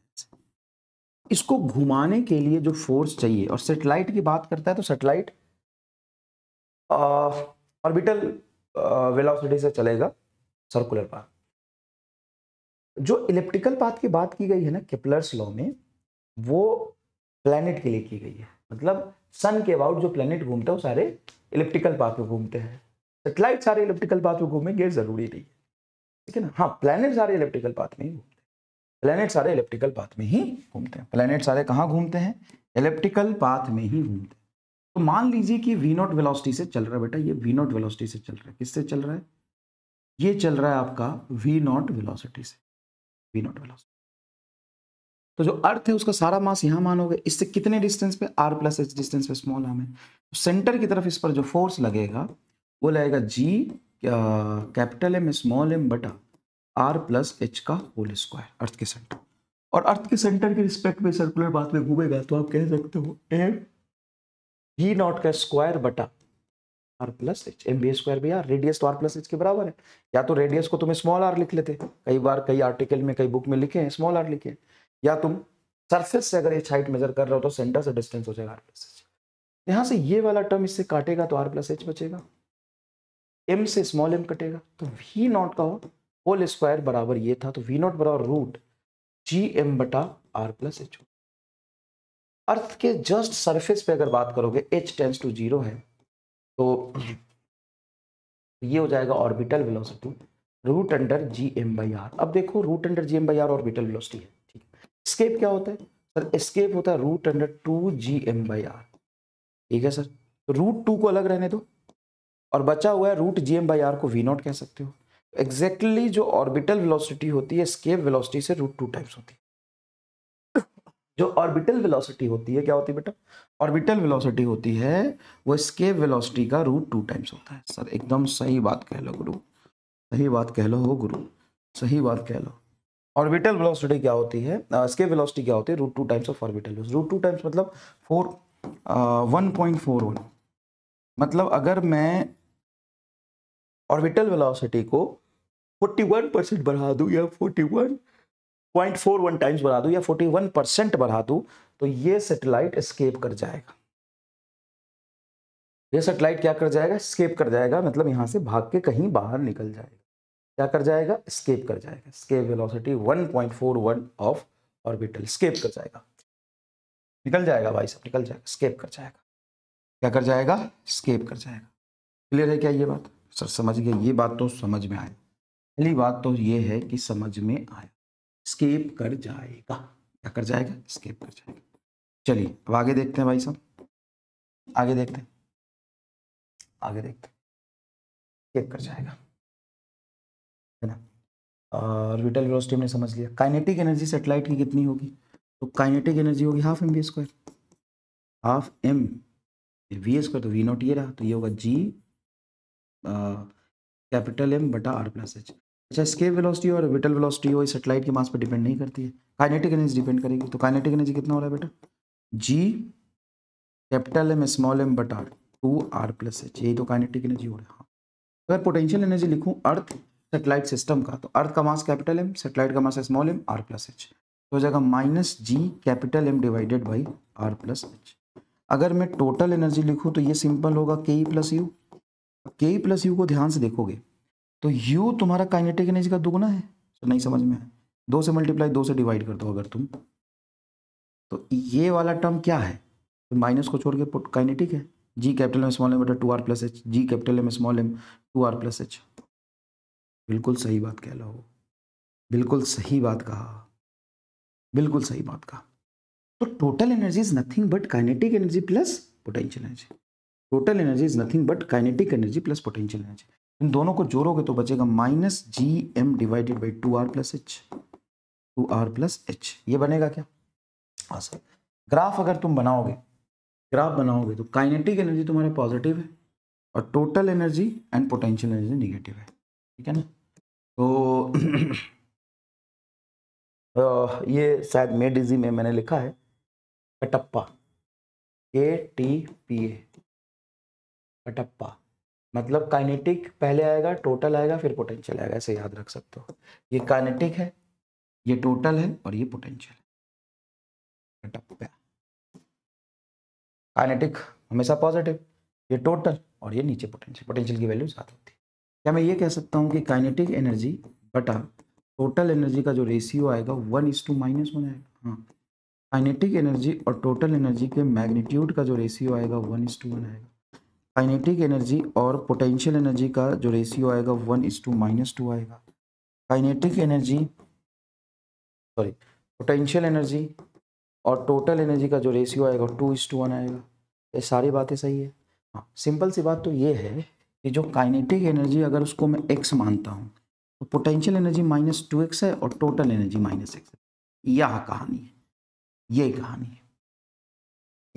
इसको घुमाने के लिए जो फोर्स चाहिए और सेटेलाइट की बात करता है तो सेटेलाइट ऑर्बिटल वेलोसिटी से चलेगा सर्कुलर पाथ जो इलेप्टिकल पाथ की बात की गई है ना केपलर्स लॉ में वो प्लैनेट के लिए की गई है मतलब सन के अबाउट जो प्लैनेट घूमते हैं वो सारे इलेप्टिकल पाथ में घूमते हैं सेटेलाइट सारे इलेप्टिकल पाथ में घूमेंगे जरूरी नहीं है ठीक है ना हाँ प्लैनेट सारे इलेप्टिकल पाथ में ही घूमते प्लैनेट सारे इलेप्टिकल पाथ में ही घूमते हैं प्लैनेट सारे कहाँ घूमते हैं इलेप्टिकल पाथ में ही घूमते हैं तो मान लीजिए कि वी नॉट वेलोसिटी से चल रहा है बेटा ये वी नॉट वेलोसिटी से चल रहा है किससे चल रहा है ये चल रहा है आपका वी नॉट वेलोसिटी से वी नॉट वेलोसिटी तो जो अर्थ है उसका सारा मास यहाँ मानोगे इससे कितने डिस्टेंस पे आर प्लस एच डिस्टेंस पे स्मॉल आम है तो सेंटर की तरफ इस पर जो फोर्स लगेगा वो लगेगा G capital M small M बटा आर प्लस एच का होल स्क्वायर अर्थ के सेंटर और अर्थ के सेंटर के रिस्पेक्ट में सर्कुलर बात में घूमेगा तो आप कह सकते हो एम ही नॉट का स्क्वायर बटा are plus H M B square भी आर रेडियस तो आर प्लस एच के बराबर है या तो रेडियस को तुम्हें स्मॉल आर लिख लेते कई बार कई आर्टिकल में कई बुक में लिखे हैं स्मॉल आर लिखे हैं या तुम सरफेस से अगर एच हाइट मेजर कर रहे हो तो सेंटर से डिस्टेंस हो जाएगा आर प्लस एच यहाँ से ये वाला टर्म इससे काटेगा तो आर प्लस एच बचेगा एम से स्मॉल एम कटेगा तो वी नॉट का होल स्क्वायर बराबर ये था तो वी नॉट बराबर रूट जी एम बटा आर प्लस एच अर्थ के जस्ट सरफेस पे अगर बात करोगे एच टेंस टू जीरो है तो ये हो जाएगा orbital velocity root under G M by R अब देखो root under G M by R orbital velocity है ठीक है स्केप क्या होता है सर स्केप होता है root under two G M by R ठीक है सर तो रूट टू को अलग रहने दो और बचा हुआ है root G M by R को वी नॉट कह सकते हो एग्जैक्टली exactly जो ऑर्बिटल वेलोसिटी होती है स्केप वेलोसिटी से रूट टू टाइम्स होती है जो ऑर्बिटल वेलोसिटी होती है क्या होती है बेटा ऑर्बिटल वेलोसिटी होती है वो स्केप वेलोसिटी का रूट टू टाइम्स होता है सर एकदम सही बात कह लो गुरु सही बात कह लो हो गुरु सही बात कह लो ऑर्बिटल वेलोसिटी क्या होती है स्केप वेलोसिटी क्या होती है root two times of orbital root two times मतलब four one point four one मतलब अगर मैं ऑर्बिटल वेलोसिटी को फोर्टी वन परसेंट बढ़ा दूँ या forty one point four one times बढ़ा दूँ या फोर्टी वन परसेंट बढ़ा दूँ तो ये सेटेलाइट स्केप कर जाएगा ये सेटेलाइट क्या कर जाएगा स्केप कर जाएगा मतलब यहाँ से भाग के कहीं बाहर निकल जाएगा क्या कर जाएगा स्केप कर जाएगा escape velocity 1.41 of orbital escape कर जाएगा निकल जाएगा भाई साहब निकल जाएगा स्केप कर जाएगा क्या कर जाएगा स्केप कर जाएगा क्लियर है क्या ये बात सर समझ गया ये बात तो समझ में आए पहली बात तो ये है कि समझ में आया स्केप कर जाएगा क्या कर जाएगा स्केप कर जाएगा चलिए अब आगे देखते हैं भाई साहब आगे देखते हैं आगे देखते हैं स्केप कर जाएगा है ना ऑर्बिटल वेलोसिटी हमने समझ लिया काइनेटिक एनर्जी सेटेलाइट की कितनी होगी तो काइनेटिक एनर्जी होगी half M B square half M V square तो वी नॉट ये रहा तो ये होगा जी कैपिटल एम बटा आर प्लस एच अच्छा escape velocity orbital velocity हो सेटेलाइट के मास पर डिपेंड नहीं करती है काइनेटिक एनर्जी डिपेंड करेगी तो काइनेटिक एनर्जी कितना हो रहा है बेटा G capital M small M but R two R plus H यही तो काइनेटिक एनर्जी हो रहा है हाँ तो अगर पोटेंशियल एनर्जी लिखूँ अर्थ सेटेलाइट सिस्टम का तो अर्थ का मास कैपिटल एम सेटेलाइट का mass small M R plus H तो हो जाएगा minus G capital M divided by R plus H अगर मैं टोटल एनर्जी लिखूँ तो ये सिंपल होगा के ई प्लस यू के ई प्लस यू को ध्यान से देखोगे तो यू तुम्हारा काइनेटिक एनर्जी का दोगुना है तो नहीं समझ में दो से मल्टीप्लाई दो से डिवाइड कर दो अगर तुम तो ये वाला टर्म क्या है तो माइनस को छोड़ के काइनेटिक है G capital M small M बटा two R plus H G capital M small M two R plus H बिल्कुल सही बात कह लो बिल्कुल सही बात कहा बिल्कुल सही बात कहा तो total energy is nothing but kinetic energy plus potential energy total energy is nothing but kinetic energy plus potential energy इन दोनों को जोड़ोगे तो बचेगा minus ji M divided by two R plus H two R plus H ये बनेगा क्या हाँ सर ग्राफ अगर तुम बनाओगे ग्राफ बनाओगे तो काइनेटिक एनर्जी तुम्हारा पॉजिटिव है और total energy and potential energy negative है ठीक है ना तो ये शायद मे डिजी में मैंने लिखा है Kattappa A T P A Kattappa मतलब काइनेटिक पहले आएगा टोटल आएगा फिर पोटेंशियल आएगा ऐसे याद रख सकते हो ये काइनेटिक है ये टोटल है और ये पोटेंशियल है काइनेटिक हमेशा पॉजिटिव ये टोटल और ये नीचे पोटेंशियल पोटेंशियल की वैल्यू ज्यादा होती है क्या मैं ये कह सकता हूँ कि काइनेटिक एनर्जी बटा टोटल एनर्जी का जो रेशियो आएगा one is to minus one आएगा हाँ काइनेटिक एनर्जी और टोटल एनर्जी के मैग्नीट्यूड का जो रेशियो आएगा वन इज टू वन आएगा काइनेटिक एनर्जी और पोटेंशियल एनर्जी का जो रेशियो आएगा one is to minus two आएगा kinetic energy sorry potential energy और टोटल एनर्जी का जो रेशियो आएगा टू इज टू वन आएगा ये सारी बातें सही है हाँ सिंपल सी बात तो ये है कि जो काइनेटिक एनर्जी अगर उसको मैं एक्स मानता हूँ तो potential energy minus two X है और टोटल एनर्जी माइनस एक्स है यह कहानी है ये कहानी है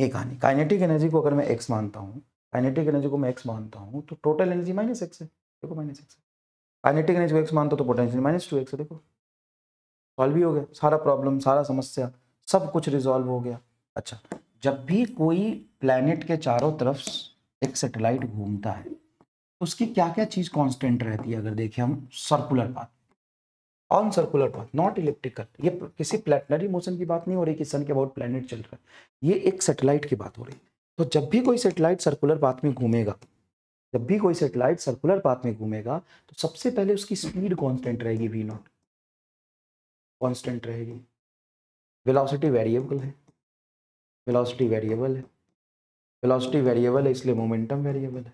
ये कहानी काइनेटिक एनर्जी को अगर मैं एक्स मानता हूँ काइनेटिक एनर्जी को मैं एक्स मानता हूँ तो टोटल एनर्जी माइनस एक्स है देखो माइनस एक्स काइनेटिक एनर्जी को एक्स मानता हूँ तो पोटेंशियल माइनस टू एक्स है देखो सॉल्व भी हो गया सारा प्रॉब्लम सारा समस्या सब कुछ रिजॉल्व हो गया अच्छा जब भी कोई प्लानिट के चारों तरफ एक सेटेलाइट घूमता है उसकी क्या क्या चीज़ कॉन्स्टेंट रहती है अगर देखें हम circular path on circular path not electrical ये किसी प्लेटनरी मोशन की बात नहीं हो रही कि सन के अबाउट प्लेनेट चल रहा है ये एक सेटेलाइट की बात हो रही है तो जब भी कोई सेटेलाइट सर्कुलर पाथ में घूमेगा जब भी कोई सेटेलाइट सर्कुलर पाथ में घूमेगा तो सबसे पहले उसकी स्पीड कॉन्स्टेंट रहेगी वी नॉट कॉन्स्टेंट रहेगी वेलोसिटी वेरिएबल है वेलोसिटी वेरिएबल है वेलोसिटी वेरिएबल है इसलिए मोमेंटम वेरिएबल है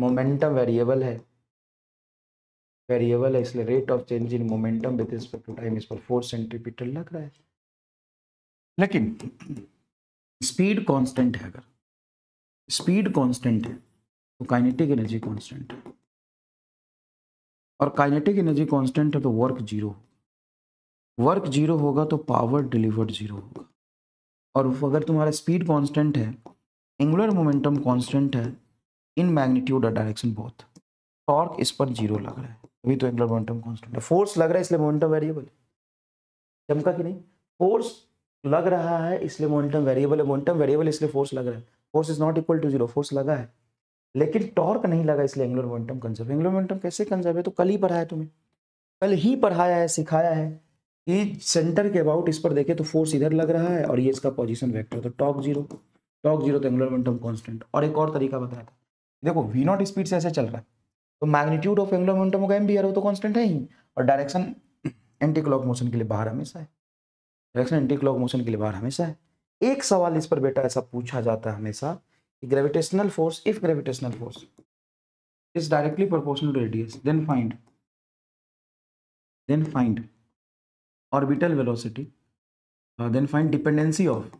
मोमेंटम वेरिएबल है वेरिएबल है इसलिए rate of change in momentum with respect to time इस पर फोर सेंटीमीटर लग रहा है लेकिन स्पीड कांस्टेंट है अगर स्पीड कांस्टेंट है तो काइनेटिक एनर्जी कांस्टेंट है और काइनेटिक एनर्जी कांस्टेंट है तो वर्क जीरो वर्क जीरो होगा तो पावर डिलीवर्ड जीरो होगा और अगर तुम्हारा स्पीड कांस्टेंट है एंगुलर मोमेंटम कांस्टेंट है इन मैग्नीट्यूड और डायरेक्शन बहुत टॉर्क इस पर जीरो लग रहा है अभी तो एंगुलर मोमेंटम कांस्टेंट है फोर्स लग रहा है इसलिए मोमेंटम वेरिएबल चमका कि नहीं फोर्स लग रहा है इसलिए मोमेंटम वेरिएबल है मोमेंटम वेरिएबल इसलिए फोर्स लग रहा है force is not equal to zero force लगा है लेकिन टॉर्क नहीं लगा इसलिए angular momentum conserve angular momentum कैसे कंजर्व है तो कल ही पढ़ाया तुम्हें कल ही पढ़ाया है सिखाया है कि सेंटर के अबाउट इस पर देखे तो फोर्स इधर लग रहा है और ये इसका पोजिशन वैक्टर तो टॉक जीरो टॉक जीरो तो एंगुलर मोमेंटम कॉन्स्टेंट और एक और तरीका बताया था देखो वी नॉट स्पीड से ऐसे चल रहा है तो मैग्नीट्यूड ऑफ एंगुलर मोमेंटम होगा एम बी आर वो तो कॉन्स्टेंट है ही और डायरेक्शन एंटी क्लॉक मोशन के लिए बाहर हमेशा है डायरेक्शन एंटी क्लॉक मोशन के लिए बाहर हमेशा है एक सवाल इस पर बेटा ऐसा पूछा जाता है हमेशा कि gravitational force if gravitational force is directly proportional to radius then find then find orbital velocity then find dependency of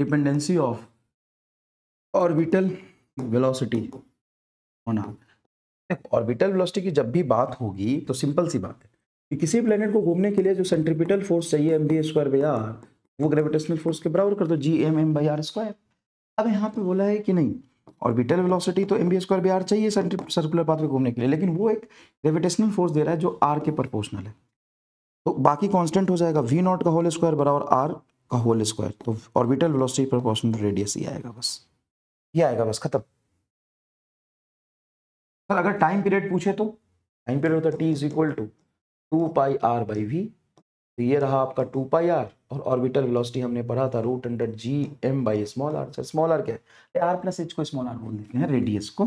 dependency of orbital velocity on R orbital velocity की जब भी बात होगी तो सिंपल सी बात है कि किसी प्लेनेट को घूमने के लिए जो सेंट्रीपिटल फोर्स चाहिए M B square by R वो ग्रेविटेशनल फोर्स के बराबर कर दो G M M by are square अब यहाँ पे बोला है कि नहीं ऑर्बिटल वेलोसिटी तो M B square by R चाहिए सर्कुलर पाथ पे घूमने के लिए लेकिन वो एक ग्रेविटेशनल फोर्स दे रहा है जो आर के प्रपोर्शनल है तो बाकी कॉन्स्टेंट हो जाएगा वी नॉट का होल स्क्वायर बराबर आर का होल स्क्वायर तो ऑर्बिटल वेलोसिटी प्रोपोर्शनल रेडियस ही आएगा बस ये आएगा बस खत्म अगर टाइम पीरियड पूछे तो टाइम पीरियड होता है T is equal to two pi R by V तो ये रहा आपका टू पाई आर और ऑर्बिटल वेलोसिटी हमने पढ़ा था root under G M by small R sir अच्छा, स्मॉल आर क्या है आर प्लस एच को स्मॉल आर बोल देते हैं रेडियस को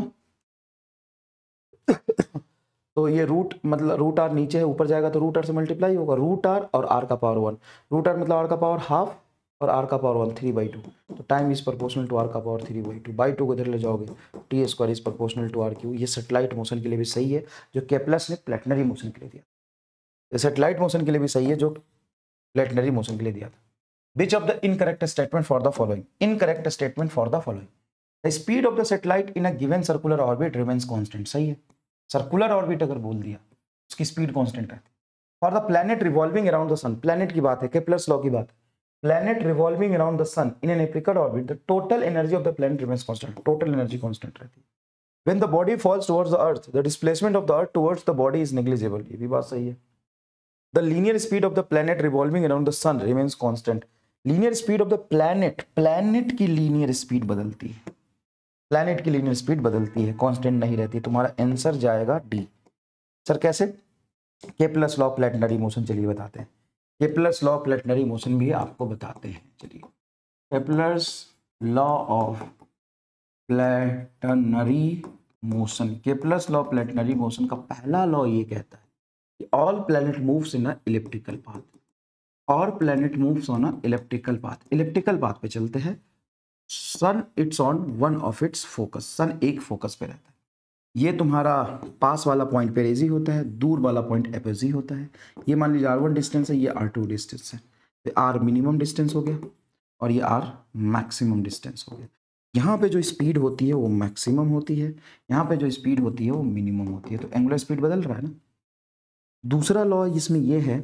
तो ये रूट मतलब रूट आर नीचे है ऊपर जाएगा तो रूट आर से मल्टीप्लाई होगा रूट आर और आर का पावर वन रूट आर मतलब आर का पावर हाफ और आर का power one three by two तो time is proportional to are का power three by two by two को इधर ले जाओगे T square is proportional to R cube ये सेटेलाइट मोशन के लिए भी सही है जो केपलस ने प्लेटनरी मोशन के लिए दिया ये सेटेलाइट मोशन के लिए भी सही है जो लेटनरी मोशन के लिए दिया था which of the incorrect statement for the following incorrect statement for the following the speed of the satellite in a given circular orbit remains constant सही है सर्कुलर ऑर्बिट अगर बोल दिया उसकी स्पीड कॉन्स्टेंट रहती for the planet revolving around the sun planet की बात है के प्लस लॉ की बात है planet revolving around the sun in an elliptical orbit the total energy of the planet remains constant total energy constant रहती है. When the body falls towards the earth, the displacement of the earth towards the body is negligible. ये भी बात सही है. the linear speed of the planet revolving around the sun remains constant linear speed of the planet planet की linear speed बदलती है planet की linear speed बदलती है constant नहीं रहती तुम्हारा answer जाएगा D सर कैसे केपलस लॉ प्लेटनरी मोशन चलिए बताते हैं केपलर्स लॉ प्लेटनरी मोशन भी आपको बताते हैं चलिए Kepler's law of planetary motion Kepler's law planetary motion का पहला लॉ ये कहता है all planet moves in a elliptical path all planet moves on a elliptical path elliptical path पे चलते हैं sun it's on one of its focus sun एक focus पे रहता है ये तुम्हारा पास वाला पॉइंट पेरेजी होता है दूर वाला पॉइंट एपेजी होता है ये मान लीजिए आर वन डिस्टेंस है ये आर टू डिस्टेंस है तो आर मिनिमम डिस्टेंस हो गया और ये आर मैक्सिमम डिस्टेंस हो गया यहाँ पे जो स्पीड होती है वो मैक्सिमम होती है यहाँ पे जो स्पीड होती है वो मिनिमम होती है तो एंगुलर स्पीड बदल रहा है ना दूसरा लॉ इसमें यह है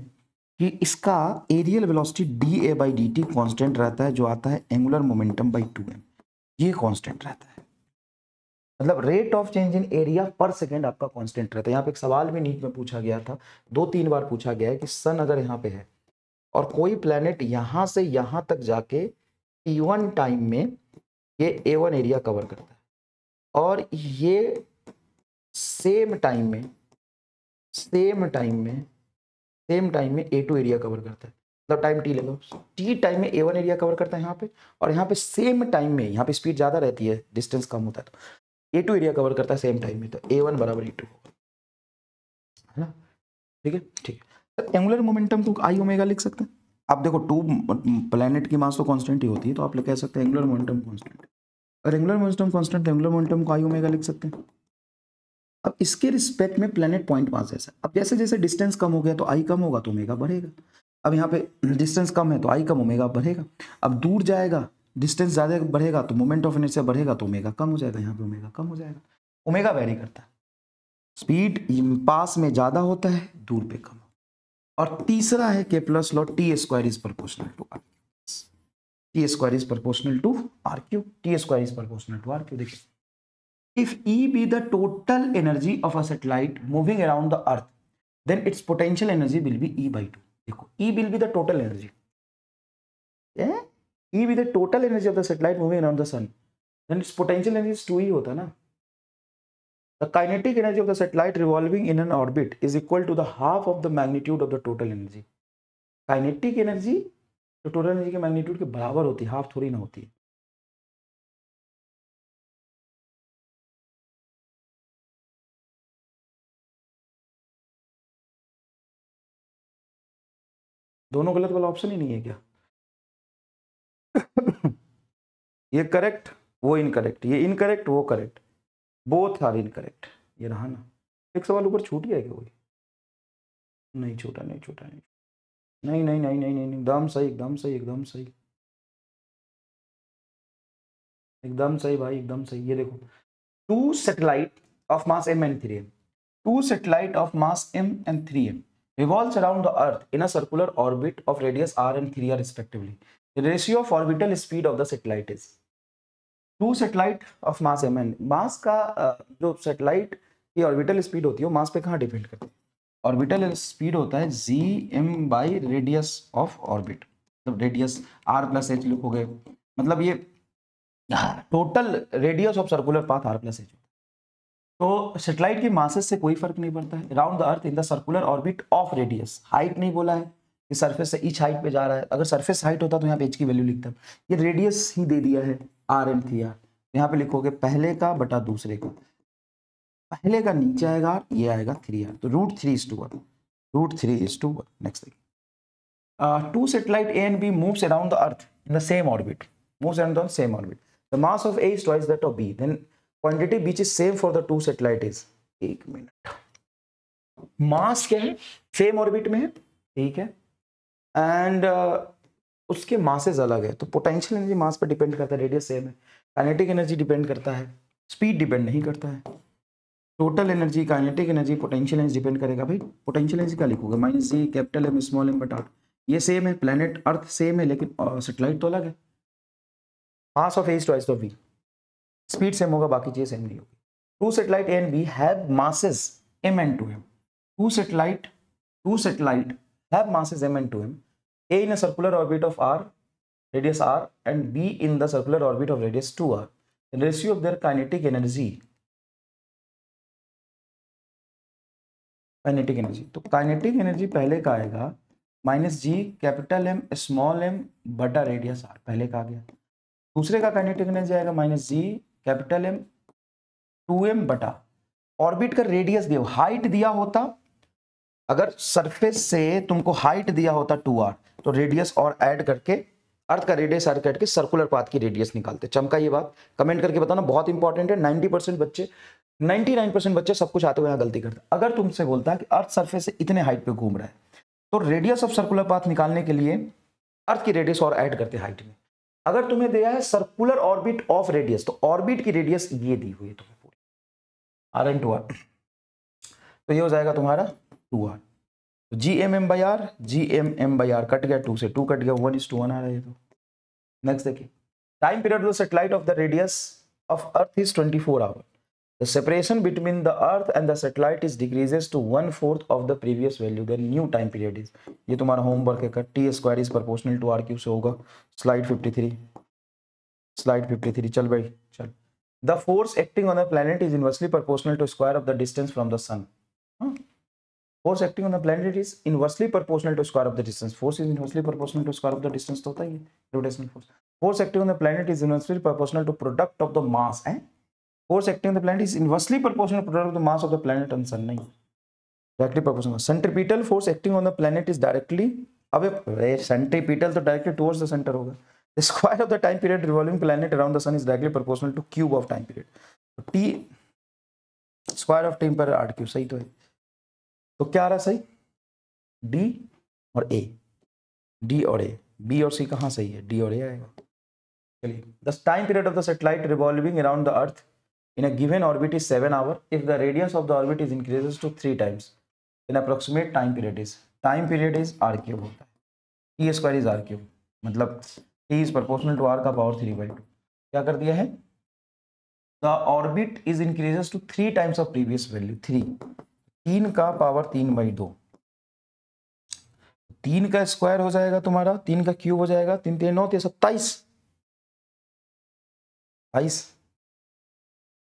कि इसका areal velocity D A by D T constant रहता है जो आता है angular momentum by two M ये कॉन्स्टेंट रहता है मतलब rate of change in area per second आपका कॉन्स्टेंट रहता है यहाँ पे एक सवाल भी नीट में पूछा गया था दो तीन बार पूछा गया है कि सन अगर यहाँ पे है और कोई प्लेनेट यहाँ से यहाँ तक जाके टी वन टाइम में ये ए वन एरिया कवर करता है और ये सेम टाइम में सेम टाइम में सेम टाइम में ए टू एरिया कवर करता है मतलब टाइम टी ले लो टी टाइम में ए वन एरिया कवर करता है यहाँ पे और यहाँ पे सेम टाइम में यहाँ पे स्पीड ज़्यादा रहती है डिस्टेंस कम होता है तो ए टू एरिया कवर करता है सेम टाइम में तो ए वन बराबर ए टू है ना ठीक है ठीक है एंगुलर तो मोमेंटम को आई ओमेगा लिख सकते हैं आप देखो टू प्लानट की मास तो कॉन्स्टेंट ही होती है तो आप कह सकते हैं एंगुलर मोमेंटम कॉन्स्टेंट और angular momentum constant angular momentum को आई ओमेगा लिख सकते हैं अब इसके रिस्पेक्ट में प्लेनेट पॉइंट पास जैसा अब जैसे जैसे डिस्टेंस कम हो गया तो आई कम होगा तो ओमेगा बढ़ेगा अब यहाँ पे डिस्टेंस कम है तो आई कम ओमेगा बढ़ेगा अब दूर जाएगा डिस्टेंस ज़्यादा बढ़ेगा तो मोमेंट ऑफ इनर्शिया बढ़ेगा तो ओमेगा कम हो जाएगा यहाँ पे ओमेगा कम हो जाएगा ओमेगा वेरी करता है स्पीड पास में ज़्यादा होता है दूर पे कम और तीसरा है Kepler's law T square is proportional to R T square is proportional to R cube T square is proportional to R cube देखिए if E be the total energy of a satellite moving around the earth, then its potential energy will be E by 2. देखो E will be the total energy. Yeah? E will be the total energy of the satellite moving around the sun. Then its potential energy is 2E होता ना. The kinetic energy of the satellite revolving in an orbit is equal to the half of the magnitude of the total energy. Kinetic energy तो total energy के magnitude के बराबर होती है half थोड़ी ना होती है दोनों गलत वाला ऑप्शन ही नहीं है क्या ये करेक्ट वो इनकरेक्ट ये इनकरेक्ट वो करेक्ट बोथ आर इनकरेक्ट ये रहा ना एक सवाल ऊपर छूट गया क्या वही नहीं छूटा नहीं छूटा नहीं नहीं नहीं नहीं नहीं नहीं एकदम सही एकदम सही एकदम सही एकदम सही भाई एकदम सही ये देखो two satellite of mass M and three M two satellite of mass M and three M revolves around the earth in a circular orbit of radius r and 3r respectively the ratio of orbital speed of the satellite is two satellite of mass M and mass का जो satellite की orbital speed होती है मास पे कहाँ depend करती है orbital speed होता है G M by radius of orbit मतलब रेडियस आर प्लस एच लिखोगे मतलब ये total radius of circular path R plus H तो सेटेलाइट के मासेस से कोई फर्क नहीं पड़ता है round the earth in the circular orbit of radius height नहीं बोला है कि सरफेस से इच हाइट पे जा रहा है अगर सरफेस हाइट होता तो यहाँ पे एच की वैल्यू लिखता ये रेडियस ही दे दिया है आर एम थी आर यहाँ पे लिखोगे पहले का बटा दूसरे का पहले का नीचे आएगा ये आएगा थ्री आर तो root three is to one root three is to one next देखिए two satellite A and B moves around the earth in the same orbit moves around the same orbit the mass of A is twice that of B then quantity which is same for the two satellite is एक minute mass क्या है same orbit में है ठीक है and uh, उसके masses अलग है तो पोटेंशियल एनर्जी मास पर डिपेंड करता है रेडियस सेम है काइनेटिक एनर्जी डिपेंड करता है स्पीड डिपेंड नहीं करता है total energy kinetic energy potential energy depend करेगा भाई पोटेंशियल एनर्जी का लिखोगे minus G capital M small M but R ये सेम है प्लानट अर्थ सेम है लेकिन सेटेलाइट uh, तो अलग है mass of A is twice of V speed same होगा बाकी चीज़ सेम नहीं होगी two satellite and B have masses M and two M two satellite two satellite have masses M and two M A in a circular orbit of R radius r and b in the circular orbit of radius 2r the ratio of their kinetic energy kinetic energy तो kinetic energy पहले का आएगा minus G capital M small M बटा radius R पहले का आ गया दूसरे का काइनेटिक एनर्जी आएगा minus G capital M two M बटा ऑर्बिट का रेडियस दिया हाइट दिया होता अगर सरफेस से तुमको हाइट दिया होता टू आर तो रेडियस और ऐड करके अर्थ का रेडियस ऐड करके सर्कुलर पाथ की रेडियस निकालते चमका ये बात कमेंट करके बताना बहुत इंपॉर्टेंट है नाइन्टी परसेंट बच्चे नाइन परसेंट बच्चे सब कुछ आते हुए यहाँ गलती करते अगर तुमसे बोलता है कि अर्थ सर्फेस से इतने हाइट पर घूम रहा है तो रेडियस ऑफ सर्कुलर पाथ निकालने के लिए अर्थ की रेडियस और ऐड करते हाइट में अगर तुम्हें दिया है सर्कुलर ऑर्बिट ऑफ रेडियस तो ऑर्बिट की रेडियस ये दी हुई है तुम्हें पूरी आर एन टू आर तो ये हो जाएगा तुम्हारा टू आर तो G M M by R G M M by R cut गया टू से टू कट गया वन इज टू वन आ रहा है तो नेक्स्ट देखिए time period of satellite of the radius of earth is twenty four hour the separation between the earth and the satellite is decreases to one fourth of the previous value then new time period is ये तुम्हारा homework है T square is proportional to R cube से होगा slide 53 slide 53 चल भाई चल the force acting on the planet is inversely proportional to square of the distance from the sun force acting on the planet is inversely proportional to square of the distance force is inversely proportional to square of the distance तो होता है rotational force force acting on the planet is inversely proportional to product of the mass है force acting on the planet is inversely proportional to product of the mass of the planet and sun nahi directly proportional centripetal force acting on the planet is directly अबे centripetal तो directly towards the center होगा the square of the time period revolving planet around the sun is directly proportional to cube of time period तो t square of time पर R cube सही तो है तो क्या आ रहा सही डी और ए डी और ए बी और सी कहाँ सही है डी और ए आएगा चलिए the time period of the satellite revolving around the earth in a given orbit is 7 hour if the radius of the orbit is increases to 3 times in approximate time period is time period is r cube hota hai e square is r cube matlab t is proportional to r ka power 3 by 2 kya kar diya hai the orbit is increases to 3 times of previous value 3 3 ka power 3 by 2 तीन का square हो जाएगा तुम्हारा तीन का cube हो जाएगा तीन तीन नौ तीन सत्ताईस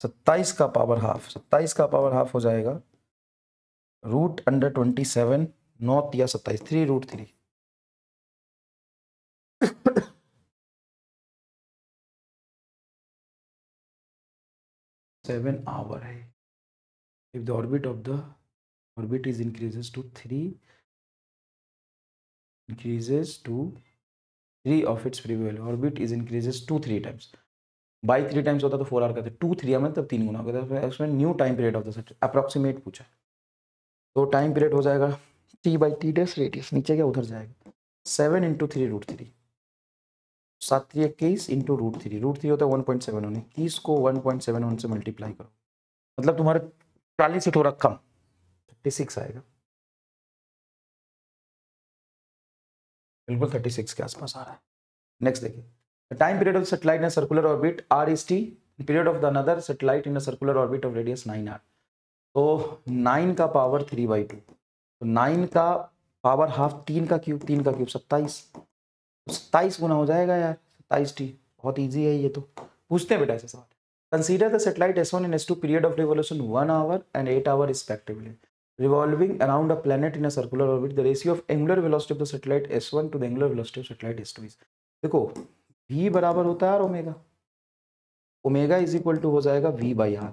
सत्ताईस का पावर हाफ सत्ताईस का पावर हाफ हो जाएगा रूट अंडर ट्वेंटी सेवन नौ या सत्ताईस three root three seven hour है if the orbit of the orbit is increases to three increases to three of its free orbit is increases to three times by three times होता तो four R करते to three में तब तीन गुना हो गया तो उसमें new time period of the subject approximate पूछा तो टाइम पीरियड हो जाएगा टी बाई टी डेस रेडियस नीचे क्या उधर जाएगा seven into three root three सात थ्री इक्कीस into root three root three होता है वन पॉइंट सेवन वन इक्कीस को वन पॉइंट सेवन वन से मल्टीप्लाई करो मतलब तुम्हारे चालीस से थोड़ा कम थर्टी सिक्स आएगा बिल्कुल थर्टी सिक्स के आसपास आ रहा है नेक्स्ट देखिए The time period of satellite in a circular orbit R is T. The period of the another satellite in a circular orbit of radius 9R. तो नाइन का power three by two तो nine का power half तीन का cube तीन का cube सत्ताईस सत्ताईस गुना हो जाएगा यार सत्ताईस टी बहुत ईजी है ये तो पूछते हैं बेटा ऐसे सवाल Consider the satellite S1 and S2 period of revolution 1 hour and 8 hour respectively. Revolving around a planet in a circular orbit, the ratio of angular velocity of the satellite S1 to the angular velocity of satellite S2 is. देखो V बराबर होता है R omega omega is equal to हो जाएगा V by R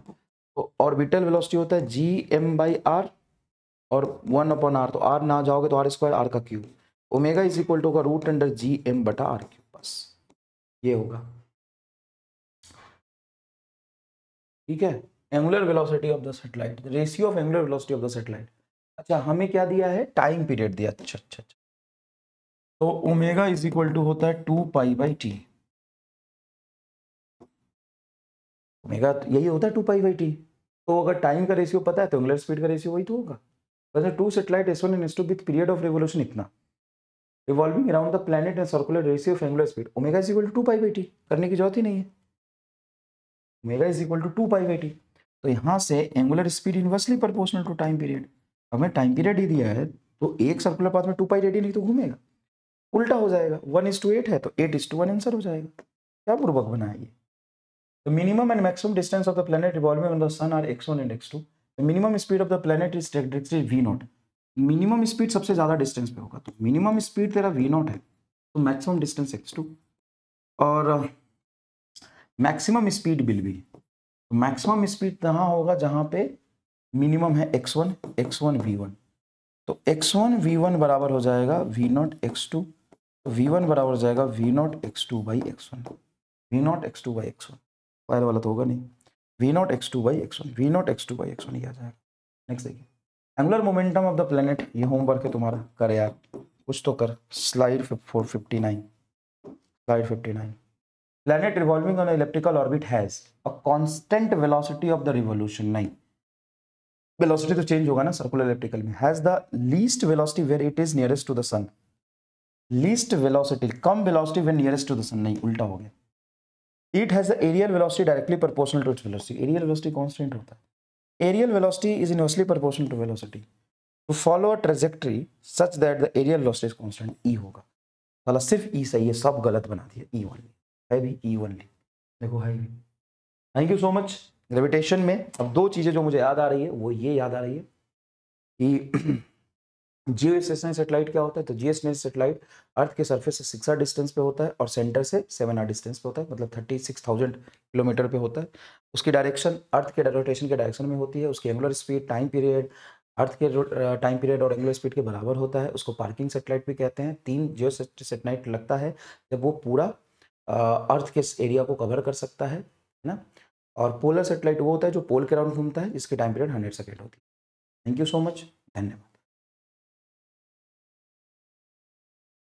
तो orbital velocity होता है G M by R और वन अपॉन आर तो आर ना जाओगे तो आर स्क्वायर आर का cube omega is equal to होगा रूट अंडर जी एम बटा आर क्यूब बस ये होगा ठीक है angular velocity of the satellite ratio of angular velocity of the satellite अच्छा हमें क्या दिया है टाइम पीरियड दिया अच्छा अच्छा, अच्छा। तो ओमेगा इज इक्वल टू होता है two pi by T omega तो यही होता है टू पाई बाई टी तो अगर टाइम का रेशियो पता है तो एंगुलर स्पीड का रेशियो वही तो होगा वैसे two satellite S one and S two with period of revolution इतना revolving around the planet and circular ratio of angular speed omega is equal to two pi by T करने की जरूरत ही नहीं है omega is equal to two pi by T तो यहाँ से angular speed inversely proportional to time period हमें टाइम पीरियड ही दिया है तो एक सर्कुलर पाथ में टू पाई रेडी नहीं तो घूमेगा उल्टा हो जाएगा वन इज टू एट है तो eight is to one answer हो जाएगा क्या पूर्वक बनाया ये The minimum and maximum distance of the planet the sun R X one and X two the minimum speed of the planet is directed V not minimum speed सबसे ज़्यादा distance पे होगा तो मिनिमम स्पीड तेरा V not है तो maximum distance X two और maximum speed बिल भी तो मैक्सिमम स्पीड कहाँ होगा जहाँ पे मिनिमम है X X one one V one तो एक्स वन वी वन बराबर हो जाएगा V not X two V one बराबर जाएगा V not X two by X one V not X two by X one वायर वाला तो होगा नहीं V not X two by X one V not X two by X one ही आ जाएगा नेक्स्ट देखिए angular momentum of the planet ये होमवर्क है तुम्हारा कर यार कुछ तो कर slide four fifty nine slide fifty nine planet revolving on elliptical orbit has a constant velocity of the the नहीं वेलोसिटी तो चेंज होगा ना सर्कुलर इलेक्ट्रिकल में has the least velocity where it is nearest to the sun least velocity कम velocity when nearest to the sun नहीं उल्टा हो गया it has areal velocity directly proportional to its velocity areal velocity constant होता है areal velocity is inversely proportional to velocity to follow a trajectory such that the areal velocity is constant ई होगा साला सिर्फ ई e सही है सब गलत बना दिया ई e ओनली है भी ई e ओनली देखो है भी thank you so much gravitation में अब दो चीज़ें जो मुझे याद आ रही है वो ये याद आ रही है कि जियो स्टेशनरी सेटेलाइट क्या होता है तो जियो स्टेशनरी सेटेलाइट अर्थ के सरफेस से सिक्स आर डिस्टेंस पे होता है और सेंटर से सेवन आर डिस्टेंस पे होता है मतलब थर्टी सिक्स थाउजेंड किलोमीटर पे होता है उसकी डायरेक्शन अर्थ के रोटेशन के डायरेक्शन में होती है उसकी angular speed time period earth के टाइम पीरियड और एंगुलर स्पीड के बराबर होता है उसको पार्किंग सेटेलाइट भी कहते हैं तीन जियो सेटेलाइट लगता है जब वो पूरा अर्थ के एरिया को कवर कर सकता है ना और पोलर सेटेलाइट वो होता है जो पोल के राउंड घूमता है जिसकी टाइम पीरियड हंड्रेड सेकेंड होती है थैंक यू सो मच धन्यवाद